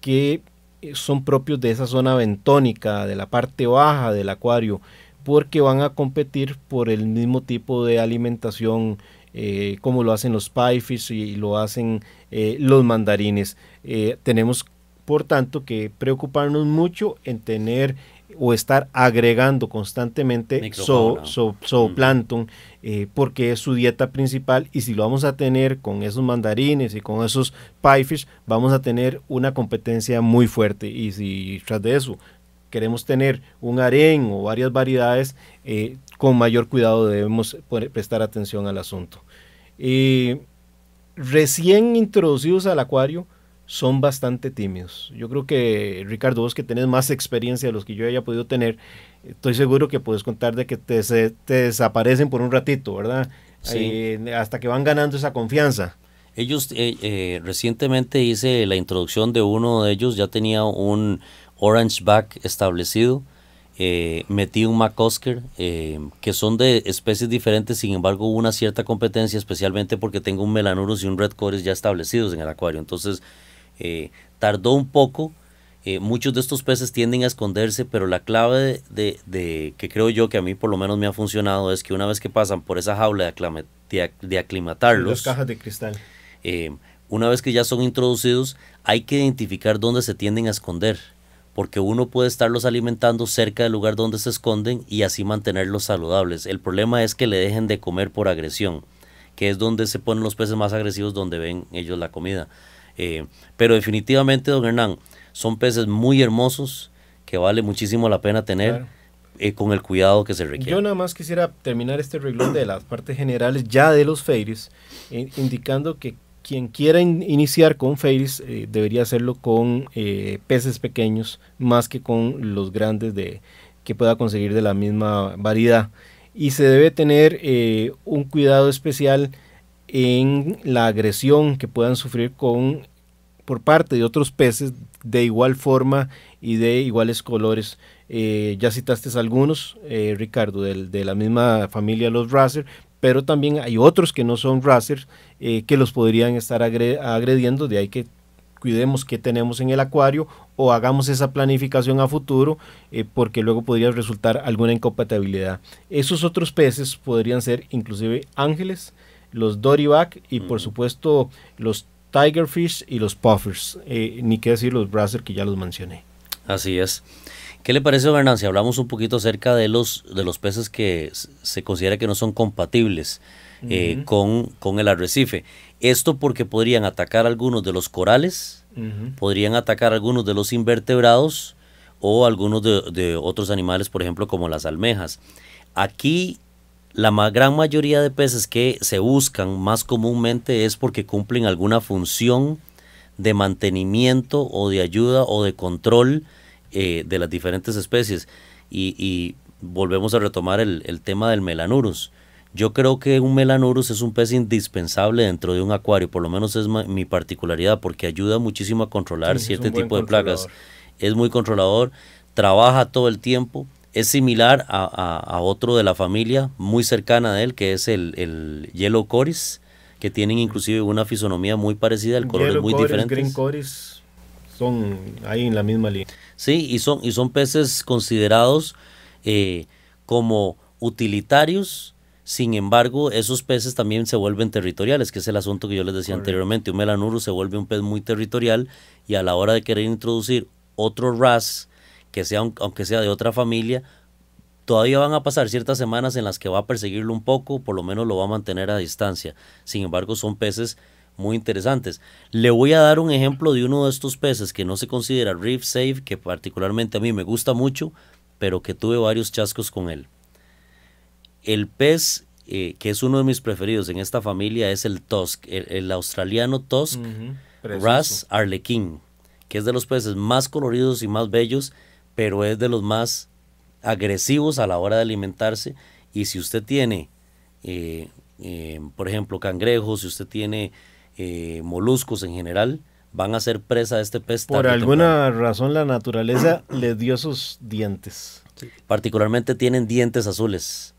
que eh, son propios de esa zona bentónica, de la parte baja del acuario, porque van a competir por el mismo tipo de alimentación eh, como lo hacen los paifis y lo hacen eh, los mandarines. tenemos, por tanto, que preocuparnos mucho en tener o estar agregando constantemente zooplancton, eh, porque es su dieta principal y si lo vamos a tener con esos mandarines y con esos piefish, vamos a tener una competencia muy fuerte y si tras de eso queremos tener un harén o varias variedades, eh, con mayor cuidado debemos prestar atención al asunto. Eh, recién introducidos al acuario, son bastante tímidos. Yo creo que, Ricardo, vos que tenés más experiencia de los que yo haya podido tener, estoy seguro que puedes contar de que te, desaparecen por un ratito, ¿verdad? Eh, hasta que van ganando esa confianza. Ellos, eh, eh, recientemente hice la introducción de uno de ellos, ya tenía un Orange Back establecido, metí un oscar, que son de especies diferentes, sin embargo hubo una cierta competencia, especialmente porque tengo un Melanurus y un Red Cores ya establecidos en el acuario, entonces eh, tardó un poco. Eh, muchos de estos peces tienden a esconderse, pero la clave de, que creo yo que a mí por lo menos me ha funcionado es que una vez que pasan por esa jaula de, de aclimatarlos, las cajas de cristal, eh, una vez que ya son introducidos, hay que identificar dónde se tienden a esconder, porque uno puede estarlos alimentando cerca del lugar donde se esconden y así mantenerlos saludables. El problema es que le dejen de comer por agresión, que es donde se ponen los peces más agresivos donde ven ellos la comida. Eh, pero definitivamente, don Hernán, son peces muy hermosos que vale muchísimo la pena tener. Eh, con el cuidado que se requiere. Yo nada más quisiera terminar este reglón de las partes generales ya de los feiris, eh, indicando que quien quiera iniciar con feiris debería hacerlo con peces pequeños más que con los grandes de, que pueda conseguir de la misma variedad. Y se debe tener un cuidado especial en la agresión que puedan sufrir con por parte de otros peces de igual forma y de iguales colores. Eh, ya citaste algunos, eh, Ricardo, de la misma familia los Racer, pero también hay otros que no son rasers eh, que los podrían estar agrediendo, de ahí que cuidemos qué tenemos en el acuario o hagamos esa planificación a futuro porque luego podría resultar alguna incompatibilidad. Esos otros peces podrían ser inclusive ángeles los Doryback y por supuesto los Tigerfish y los Puffers. Eh, ni qué decir los Brasser que ya los mencioné. Así es. ¿Qué le parece, Bernan, si hablamos un poquito acerca de los, de los peces que se considera que no son compatibles eh, con, el arrecife? Esto porque podrían atacar algunos de los corales, podrían atacar algunos de los invertebrados o algunos de otros animales, por ejemplo, como las almejas. Aquí la gran mayoría de peces que se buscan más comúnmente es porque cumplen alguna función de mantenimiento o de ayuda o de control eh, de las diferentes especies. Y, volvemos a retomar el, tema del melanurus. Yo creo que un melanurus es un pez indispensable dentro de un acuario, por lo menos es mi particularidad, porque ayuda muchísimo a controlar cierto tipo de plagas. Es muy controlador, trabaja todo el tiempo, es similar a, otro de la familia muy cercana a él, que es el, el Yellow Coris, que tienen inclusive una fisonomía muy parecida, el color es muy diferente. Green Coris son ahí en la misma línea. Sí, y son, y son peces considerados eh, como utilitarios. Sin embargo, esos peces también se vuelven territoriales, que es el asunto que yo les decía anteriormente. Un melanuro se vuelve un pez muy territorial y a la hora de querer introducir otro ras que sea aunque sea de otra familia, todavía van a pasar ciertas semanas en las que va a perseguirlo un poco, por lo menos lo va a mantener a distancia. Sin embargo, son peces muy interesantes. Le voy a dar un ejemplo de uno de estos peces que no se considera reef safe, que particularmente a mí me gusta mucho, pero que tuve varios chascos con él. El pez eh, que es uno de mis preferidos en esta familia es el tusk, el, australiano tusk, ras arlequín, que es de los peces más coloridos y más bellos pero es de los más agresivos a la hora de alimentarse. Y si usted tiene, eh, eh, por ejemplo, cangrejos, si usted tiene eh, moluscos en general, van a ser presa de este pez. Por alguna razón la naturaleza le dio sus dientes. Particularmente tienen dientes azules,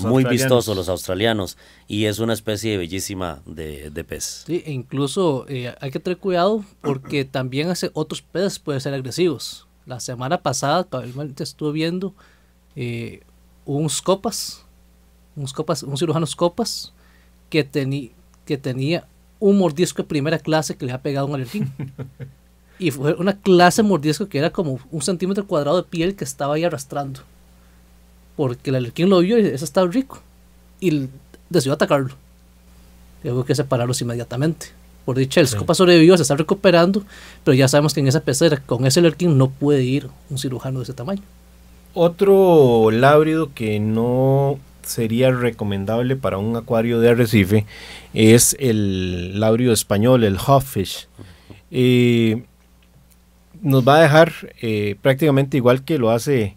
muy vistosos los australianos, y es una especie bellísima de, pez. Sí, e incluso hay que tener cuidado porque también hace otros peces pueden ser agresivos la semana pasada, cabalmente estuve viendo eh, unos copas, unos un un cirujano copas que, que tenía un mordisco de primera clase que le había pegado un alerquín. y fue una clase mordisco que era como un centímetro cuadrado de piel que estaba ahí arrastrando. Porque el alerquín lo vio y eso estaba rico. Y decidió atacarlo. Tengo que separarlos inmediatamente. Por dicha, el Scopa sobrevivió, se está recuperando, pero ya sabemos que en esa pecera, con ese lurking no puede ir un cirujano de ese tamaño. Otro lábrido que no sería recomendable para un acuario de arrecife es el lábrido español, el hoffish. Eh, nos va a dejar eh, prácticamente igual que lo hace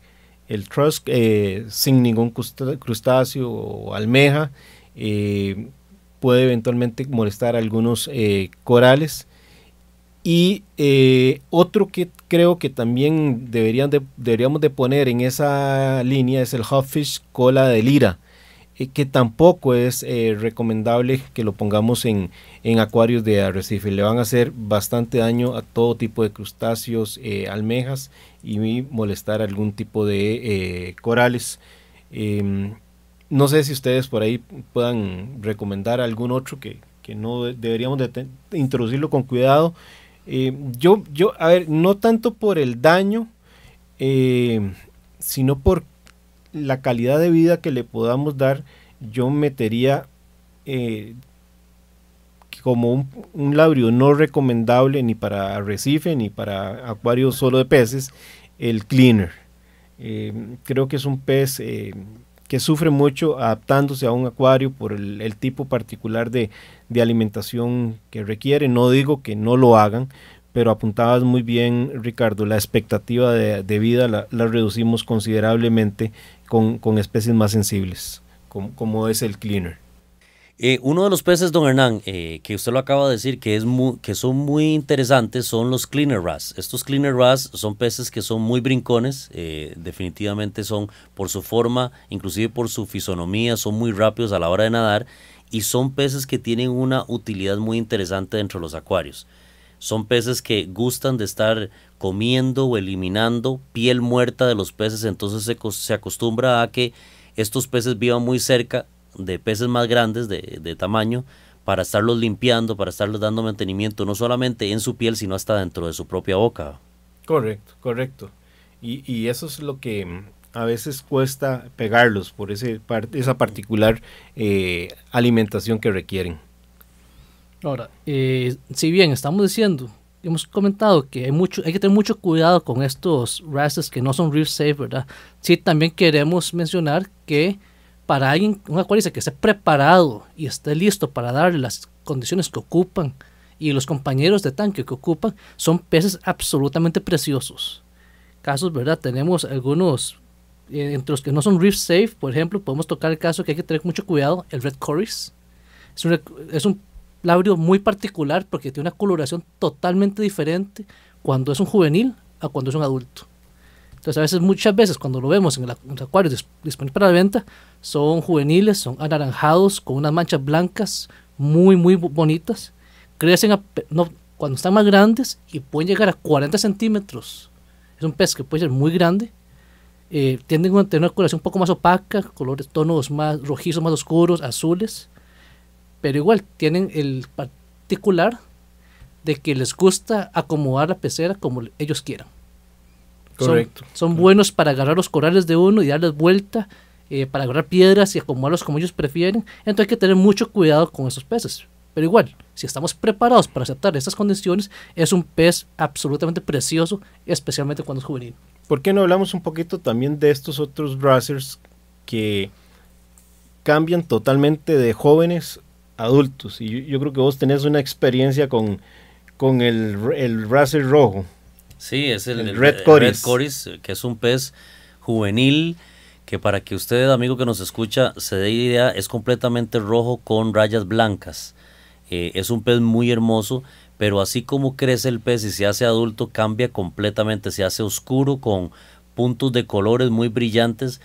el trusk, eh, sin ningún crustáceo o almeja puede eventualmente molestar algunos eh, corales. Y eh, otro que creo que también deberían deberíamos de poner en esa línea es el hotfish cola de lira, eh, que tampoco es recomendable que lo pongamos en, en, acuarios de arrecife. Le van a hacer bastante daño a todo tipo de crustáceos, almejas y molestar algún tipo de corales. Em, no sé si ustedes por ahí puedan recomendar algún otro que, no deberíamos introducirlo con cuidado. Eh, yo, yo, a ver, no tanto por el daño, eh, sino por la calidad de vida que le podamos dar, yo metería eh, como un, labrio no recomendable ni para arrecife ni para acuario solo de peces, el cleaner. creo que es un pez que sufre mucho adaptándose a un acuario por el, tipo particular de, alimentación que requiere. No digo que no lo hagan, pero apuntabas muy bien, Ricardo, la expectativa de, vida la, reducimos considerablemente con, especies más sensibles, como, como es el cleaner. Eh, uno de los peces, don Hernán, eh, que usted lo acaba de decir, que, es que son muy interesantes, son los cleaner ras. Estos cleaner ras son peces que son muy brincones, eh, definitivamente son por su forma, inclusive por su fisonomía, son muy rápidos a la hora de nadar y son peces que tienen una utilidad muy interesante dentro de los acuarios. Son peces que gustan de estar comiendo o eliminando piel muerta de los peces, entonces se, se acostumbra a que estos peces vivan muy cerca de peces más grandes de, tamaño para estarlos limpiando, para estarlos dando mantenimiento, no solamente en su piel, sino hasta dentro de su propia boca. Correcto, correcto. Y, eso es lo que mm, a veces cuesta pegarlos por ese esa particular eh, alimentación que requieren. Ahora, eh, si bien estamos diciendo, hemos comentado que hay, mucho, hay que tener mucho cuidado con estos rases que no son reef safe, ¿verdad? Sí, también queremos mencionar que para alguien, un acuario que esté preparado y esté listo para darle las condiciones que ocupan y los compañeros de tanque que ocupan, son peces absolutamente preciosos. Casos, ¿verdad? Tenemos algunos, eh, entre los que no son reef safe, por ejemplo, podemos tocar el caso que hay que tener mucho cuidado, el red coris. Es un, es un labrio muy particular porque tiene una coloración totalmente diferente cuando es un juvenil a cuando es un adulto. Entonces, a veces, muchas veces, cuando lo vemos en, los acuarios disponibles para la venta, son juveniles, son anaranjados, con unas manchas blancas muy, muy bonitas. Crecen cuando están más grandes y pueden llegar a 40 centímetros. Es un pez que puede ser muy grande. Tienen eh, tienden a tener una coloración un poco más opaca, colores, tonos más rojizos, más oscuros, azules. Pero igual, tienen el particular de que les gusta acomodar la pecera como ellos quieran. Son, buenos para agarrar los corales de uno y darles vuelta, eh, para agarrar piedras y acomodarlos como ellos prefieren. Entonces hay que tener mucho cuidado con esos peces. Pero igual, si estamos preparados para aceptar estas condiciones, es un pez absolutamente precioso, especialmente cuando es juvenil. ¿Por qué no hablamos un poquito también de estos otros brassers que cambian totalmente de jóvenes a adultos? Y yo, creo que vos tenés una experiencia con, con el, el rojo. Sí, es el, Red, Coris. Red que es un pez juvenil que para que usted, amigo que nos escucha, se dé idea, es completamente rojo con rayas blancas. Eh, es un pez muy hermoso, pero así como crece el pez y se hace adulto, cambia completamente, se hace oscuro con puntos de colores muy brillantes.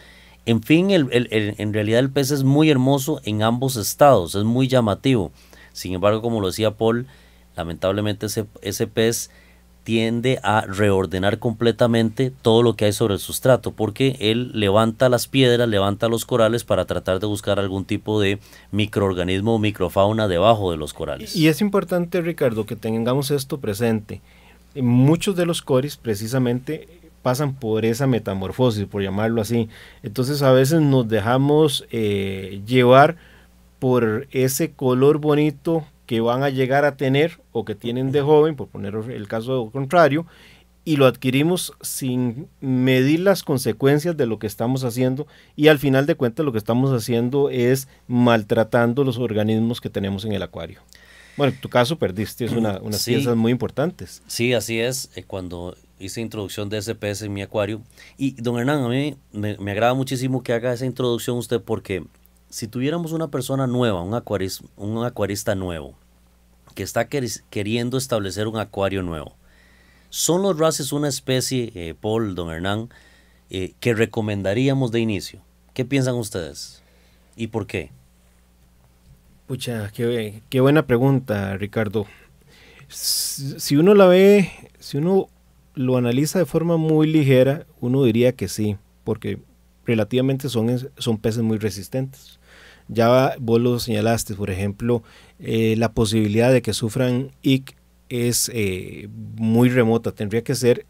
En fin, en realidad el pez es muy hermoso en ambos estados, es muy llamativo. Sin embargo, como lo decía Paul, lamentablemente ese pez tiende a reordenar completamente todo lo que hay sobre el sustrato, porque él levanta las piedras, levanta los corales para tratar de buscar algún tipo de microorganismo o microfauna debajo de los corales. Y es importante, Ricardo, que tengamos esto presente. Muchos de los coris precisamente pasan por esa metamorfosis, por llamarlo así. Entonces a veces nos dejamos eh, llevar por ese color bonito, que van a llegar a tener o que tienen de joven, por poner el caso contrario, y lo adquirimos sin medir las consecuencias de lo que estamos haciendo y al final de cuentas lo que estamos haciendo es maltratando los organismos que tenemos en el acuario. Bueno, en tu caso perdiste es una, unas piezas muy importantes. Sí, así es. Eh, cuando hice introducción de SPS en mi acuario, y don Hernán, a mí me, me agrada muchísimo que haga esa introducción usted porque si tuviéramos una persona nueva, un, un acuarista nuevo, que está queriendo establecer un acuario nuevo, ¿son los races una especie, eh, Paul, don Hernán, eh, que recomendaríamos de inicio? ¿Qué piensan ustedes? ¿Y por qué? Pucha, qué, qué buena pregunta, Ricardo. Si uno la ve, si uno lo analiza de forma muy ligera, uno diría que sí, porque relativamente son, son peces muy resistentes. Ya vos lo señalaste, por ejemplo, eh, la posibilidad de que sufran IC es eh, muy remota. Tendría que ser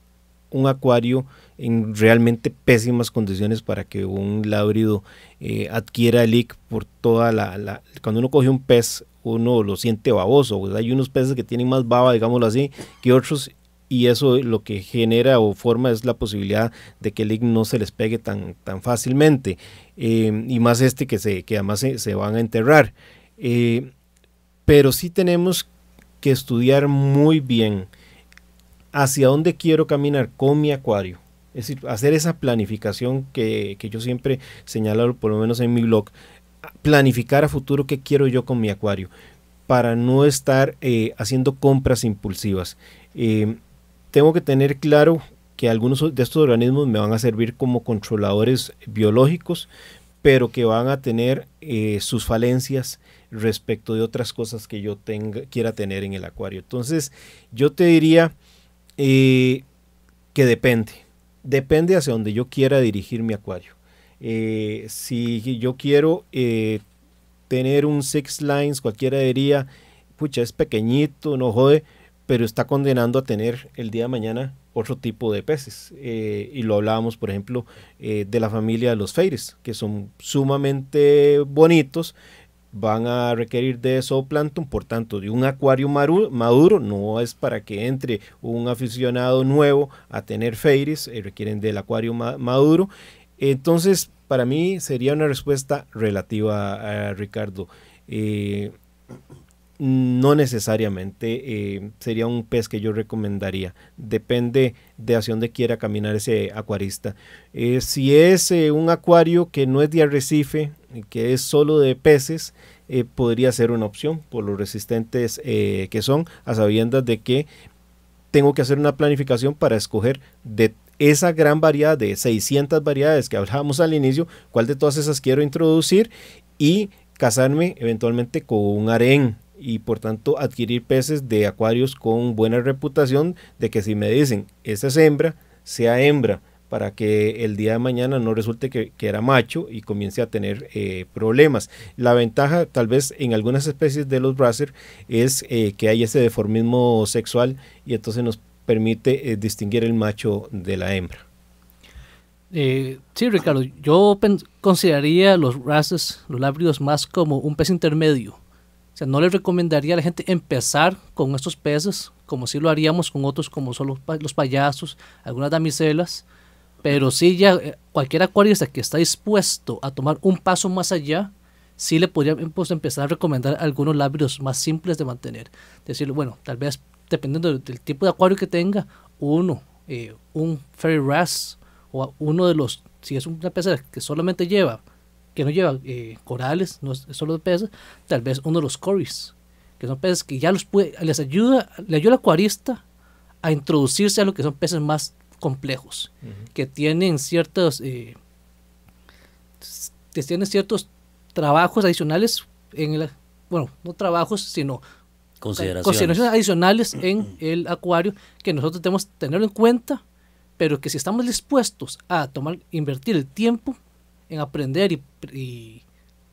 un acuario en realmente pésimas condiciones para que un lábrido eh, adquiera el IC por toda la, Cuando uno coge un pez, uno lo siente baboso. hay unos peces que tienen más baba, digámoslo así, que otros y eso lo que genera o forma es la posibilidad de que el link no se les pegue tan, tan fácilmente. Eh, y más este que, se, que además se, van a enterrar. Eh, pero sí tenemos que estudiar muy bien hacia dónde quiero caminar con mi acuario. Es decir, hacer esa planificación que, yo siempre señalo, por lo menos en mi blog, planificar a futuro qué quiero yo con mi acuario para no estar eh, haciendo compras impulsivas tengo que tener claro que algunos de estos organismos me van a servir como controladores biológicos, pero que van a tener eh, sus falencias respecto de otras cosas que yo tenga, quiera tener en el acuario. Entonces, yo te diría eh, que depende, depende hacia donde yo quiera dirigir mi acuario. Eh, si yo quiero tener un six lines, cualquiera diría, pucha, es pequeñito, no jode, pero está condenando a tener el día de mañana otro tipo de peces. Eh, y lo hablábamos, por ejemplo, eh, de la familia de los feires, que son sumamente bonitos, van a requerir de zooplancton, por tanto, de un acuario maduro, no es para que entre un aficionado nuevo a tener feires, eh, requieren del acuario maduro. Entonces, para mí sería una respuesta relativa a, a Ricardo. No necesariamente eh, sería un pez que yo recomendaría. Depende de hacia dónde quiera caminar ese acuarista. Eh, si es eh, un acuario que no es de arrecife, que es solo de peces, podría ser una opción por los resistentes que son, a sabiendas de que tengo que hacer una planificación para escoger de esa gran variedad de 600 variedades que hablábamos al inicio, cuál de todas esas quiero introducir y casarme eventualmente con un aren y por tanto adquirir peces de acuarios con buena reputación de que si me dicen esa es hembra, sea hembra para que el día de mañana no resulte que, era macho y comience a tener eh, problemas. La ventaja tal vez en algunas especies de los brasser es eh, que hay ese deformismo sexual y entonces nos permite eh, distinguir el macho de la hembra. sí, Ricardo, yo consideraría los brasses, los labrios más como un pez intermedio o sea, no le recomendaría a la gente empezar con estos peces, como si lo haríamos con otros, como son los, payasos, algunas damiselas, pero sí ya eh, cualquier acuario que está dispuesto a tomar un paso más allá, sí le podría em, pues, empezar a recomendar algunos labios más simples de mantener. Decirle, bueno, tal vez dependiendo del, tipo de acuario que tenga, uno, eh, un fairy ras o uno de los, si es una pecera que solamente lleva que no lleva eh, corales, no es solo de peces, tal vez uno de los coris, que son peces que ya los puede, les ayuda, le ayuda al acuarista a introducirse a lo que son peces más complejos, que tienen ciertos, eh, ciertos trabajos adicionales en el, bueno, no trabajos, sino consideraciones, adicionales en el acuario que nosotros tenemos que tenerlo en cuenta, pero que si estamos dispuestos a tomar, invertir el tiempo en aprender y,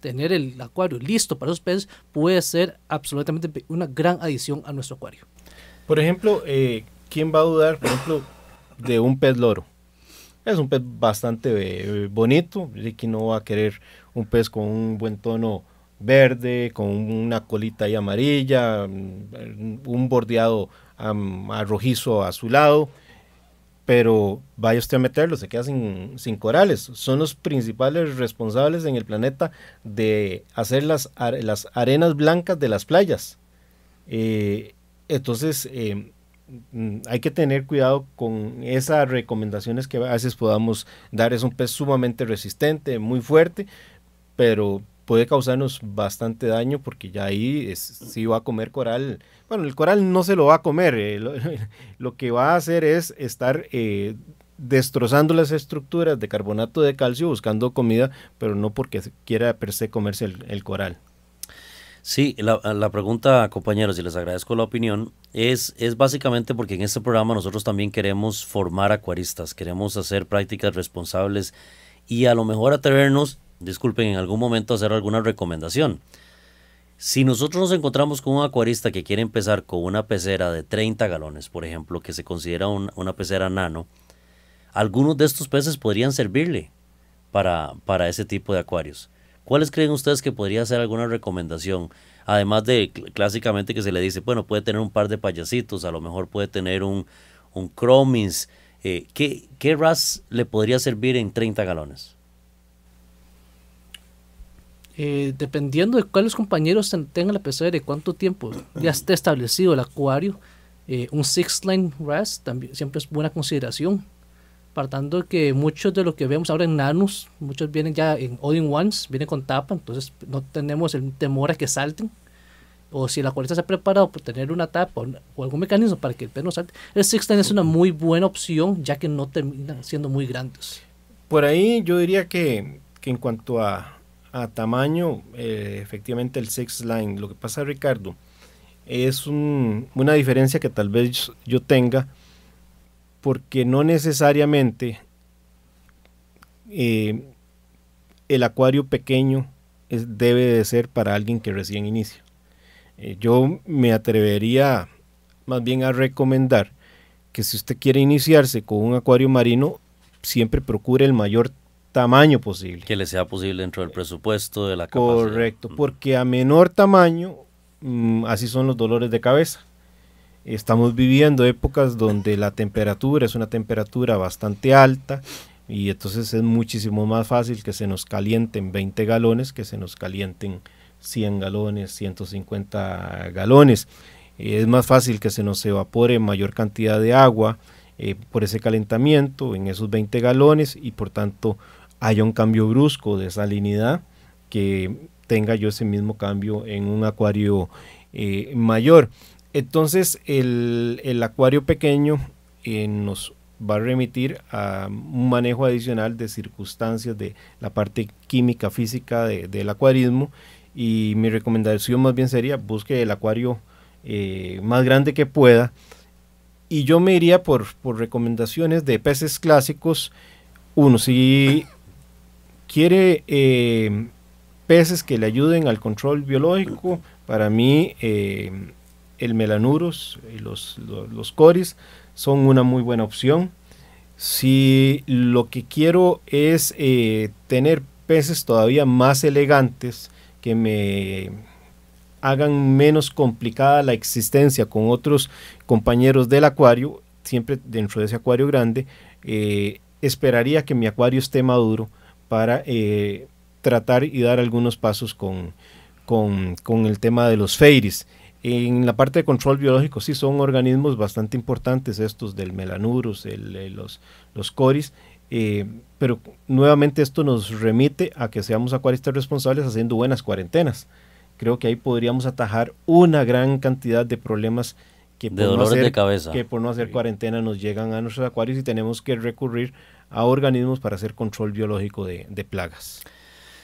tener el acuario listo para los peces puede ser absolutamente una gran adición a nuestro acuario. Por ejemplo, eh, ¿quién va a dudar, por ejemplo, de un pez loro? Es un pez bastante eh, bonito bonito, que no va a querer un pez con un buen tono verde, con una colita y amarilla, mm, un bordeado rojizo azulado pero vaya usted a meterlo, se queda sin, corales. Son los principales responsables en el planeta de hacer las, arenas blancas de las playas. Eh, entonces, em, mm, hay que tener cuidado con esas recomendaciones que a veces podamos dar. Es un pez sumamente resistente, muy fuerte, pero puede causarnos bastante daño porque ya ahí sí si va a comer coral, bueno, el coral no se lo va a comer, eh, lo, que va a hacer es estar eh, destrozando las estructuras de carbonato de calcio buscando comida, pero no porque quiera per se comerse el, coral. Sí, la, pregunta, compañeros, y les agradezco la opinión, es, es básicamente porque en este programa nosotros también queremos formar acuaristas, queremos hacer prácticas responsables y a lo mejor atrevernos disculpen, en algún momento hacer alguna recomendación. Si nosotros nos encontramos con un acuarista que quiere empezar con una pecera de 30 galones, por ejemplo, que se considera una pecera nano, algunos de estos peces podrían servirle para, para ese tipo de acuarios. ¿Cuáles creen ustedes que podría ser alguna recomendación? Además de clásicamente que se le dice, bueno, puede tener un par de payasitos, a lo mejor puede tener un, un cromins. Eh, ¿qué, ¿Qué RAS le podría servir en 30 galones? Eh, dependiendo de cuáles compañeros tengan la y de cuánto tiempo ya esté establecido el acuario, eh, un six line RAS también siempre es buena consideración. Partando que muchos de lo que vemos ahora en nanos, muchos vienen ya en all in ones, vienen con tapa, entonces no tenemos el temor a que salten. O si el acuario ha preparado por tener una tapa o, algún mecanismo para que el pez no salte, el six line es una muy buena opción ya que no terminan siendo muy grandes. Por ahí yo diría que, que en cuanto a, tamaño, eh, efectivamente, el sex Line. Lo que pasa, Ricardo, es una diferencia que tal vez yo tenga, porque no necesariamente eh, el acuario pequeño es, debe de ser para alguien que recién inicia. Eh, yo me atrevería más bien a recomendar que si usted quiere iniciarse con un acuario marino, siempre procure el mayor tamaño posible. Que le sea posible dentro del presupuesto, de la capacidad. Correcto, mm. porque a menor tamaño, mm, así son los dolores de cabeza. Estamos viviendo épocas donde la temperatura es una temperatura bastante alta y entonces es muchísimo más fácil que se nos calienten 20 galones que se nos calienten 100 galones, 150 galones. Es más fácil que se nos evapore mayor cantidad de agua eh, por ese calentamiento en esos 20 galones y por tanto haya un cambio brusco de salinidad que tenga yo ese mismo cambio en un acuario eh, mayor. Entonces el, acuario pequeño eh, nos va a remitir a un manejo adicional de circunstancias de la parte química, física del acuarismo y mi recomendación más bien sería busque el acuario eh, más grande que pueda y yo me iría por, por recomendaciones de peces clásicos. Uno, si quiere eh, peces que le ayuden al control biológico. Para mí, eh, el melanuros, y eh, los, coris son una muy buena opción. Si lo que quiero es tener peces todavía más elegantes que me hagan menos complicada la existencia con otros compañeros del acuario, siempre dentro de ese acuario grande, esperaría que mi acuario esté maduro para eh, tratar y dar algunos pasos con, con, el tema de los FEIRIS. En la parte de control biológico sí son organismos bastante importantes estos del melanurus, eh, los, los coris, eh, pero nuevamente esto nos remite a que seamos acuaristas responsables haciendo buenas cuarentenas. Creo que ahí podríamos atajar una gran cantidad de problemas que, que por no hacer cuarentena nos llegan a nuestros acuarios y tenemos que recurrir a organismos para hacer control biológico de, plagas.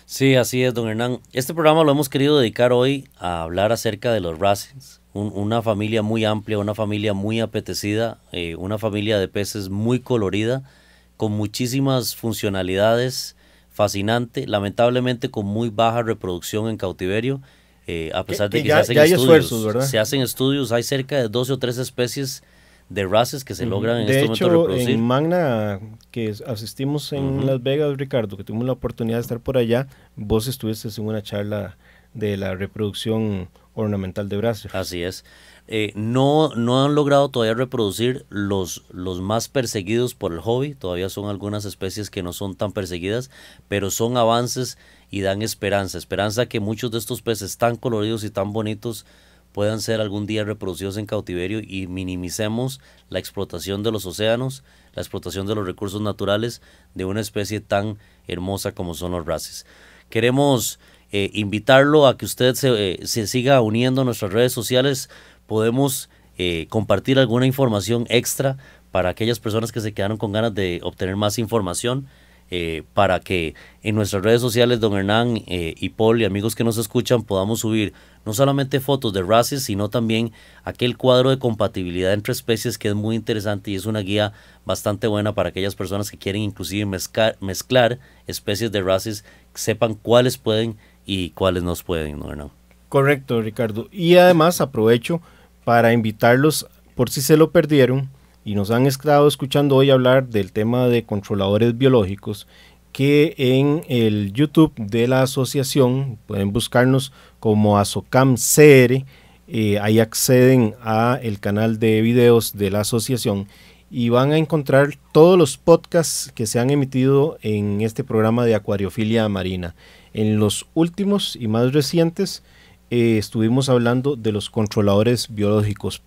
Sí, así es, don Hernán. Este programa lo hemos querido dedicar hoy a hablar acerca de los racines, una familia muy amplia, una familia muy apetecida, eh, una familia de peces muy colorida, con muchísimas funcionalidades, fascinante, lamentablemente con muy baja reproducción en cautiverio, eh, a pesar de que, se hacen estudios. se hacen estudios, hay cerca de 12 o 13 especies de razas que se logran en de este hecho, momento reproducir. En Magna, que asistimos en Las Vegas, Ricardo, que tuvimos la oportunidad de estar por allá, vos estuviste en una charla de la reproducción ornamental de brazos. Así es. Eh, no, no han logrado todavía reproducir los, los más perseguidos por el hobby, todavía son algunas especies que no son tan perseguidas, pero son avances y dan esperanza, esperanza que muchos de estos peces tan coloridos y tan bonitos puedan ser algún día reproducidos en cautiverio y minimicemos la explotación de los océanos, la explotación de los recursos naturales de una especie tan hermosa como son los races. Queremos eh, invitarlo a que usted se, eh, se, siga uniendo a nuestras redes sociales. Podemos eh, compartir alguna información extra para aquellas personas que se quedaron con ganas de obtener más información. Eh, para que en nuestras redes sociales, don Hernán eh, y Paul y amigos que nos escuchan, podamos subir no solamente fotos de races, sino también aquel cuadro de compatibilidad entre especies que es muy interesante y es una guía bastante buena para aquellas personas que quieren inclusive mezclar, especies de races, sepan cuáles pueden y cuáles no pueden, Hernán? Correcto, Ricardo. Y además aprovecho para invitarlos, por si se lo perdieron, y nos han estado escuchando hoy hablar del tema de controladores biológicos que en el YouTube de la asociación pueden buscarnos como ASOCAMCR, eh, ahí acceden a el canal de videos de la asociación y van a encontrar todos los podcasts que se han emitido en este programa de acuariofilia marina. En los últimos y más recientes eh, estuvimos hablando de los controladores biológicos,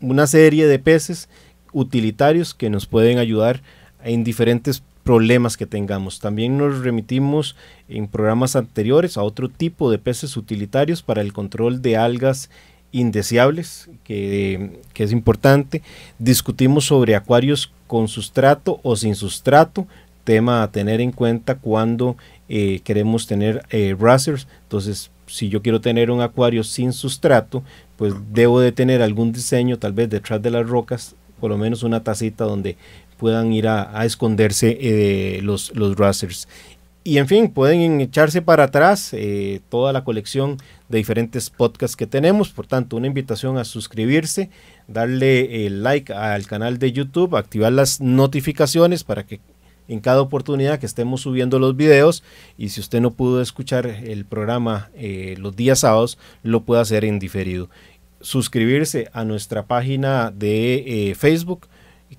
una serie de peces utilitarios que nos pueden ayudar en diferentes problemas que tengamos. También nos remitimos en programas anteriores a otro tipo de peces utilitarios para el control de algas indeseables, que, es importante. Discutimos sobre acuarios con sustrato o sin sustrato, tema a tener en cuenta cuando eh, queremos tener eh, Entonces, si yo quiero tener un acuario sin sustrato, pues debo de tener algún diseño tal vez detrás de las rocas por lo menos una tacita donde puedan ir a, esconderse eh, los, los Y en fin, pueden echarse para atrás eh, toda la colección de diferentes podcasts que tenemos. Por tanto, una invitación a suscribirse, darle eh, like al canal de YouTube, activar las notificaciones para que en cada oportunidad que estemos subiendo los videos y si usted no pudo escuchar el programa los días sábados, lo pueda hacer en diferido suscribirse a nuestra página de eh, Facebook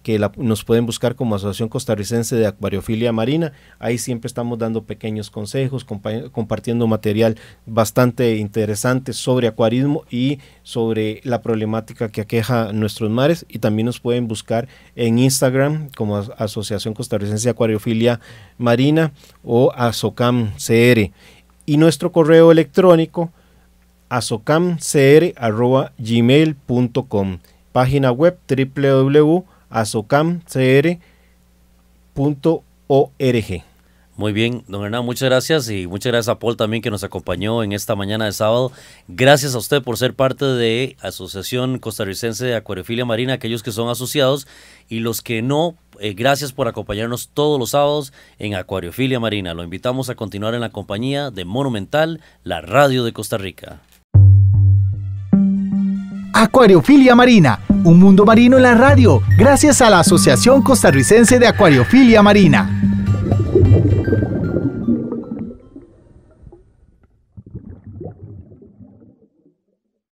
que nos pueden buscar como Asociación Costarricense de Acuariofilia Marina. Ahí siempre estamos dando pequeños consejos, compartiendo material bastante interesante sobre acuarismo y sobre la problemática que aqueja nuestros mares. Y también nos pueden buscar en Instagram como Asociación Costarricense de Acuariofilia Marina o ASOCAM CR. Y nuestro correo electrónico azocamcr.gmail.com Página web www.azocamcr.org muy bien, don Hernán, muchas gracias y muchas gracias a Paul también que nos acompañó en esta mañana de sábado. Gracias a usted por ser parte de Asociación Costarricense de Acuariofilia Marina, aquellos que son asociados y los que no, eh, gracias por acompañarnos todos los sábados en Acuariofilia Marina. Lo invitamos a continuar en la compañía de Monumental, la radio de Costa Rica. Acuariofilia Marina, un mundo marino en la radio, gracias a la Asociación Costarricense de Acuariofilia Marina.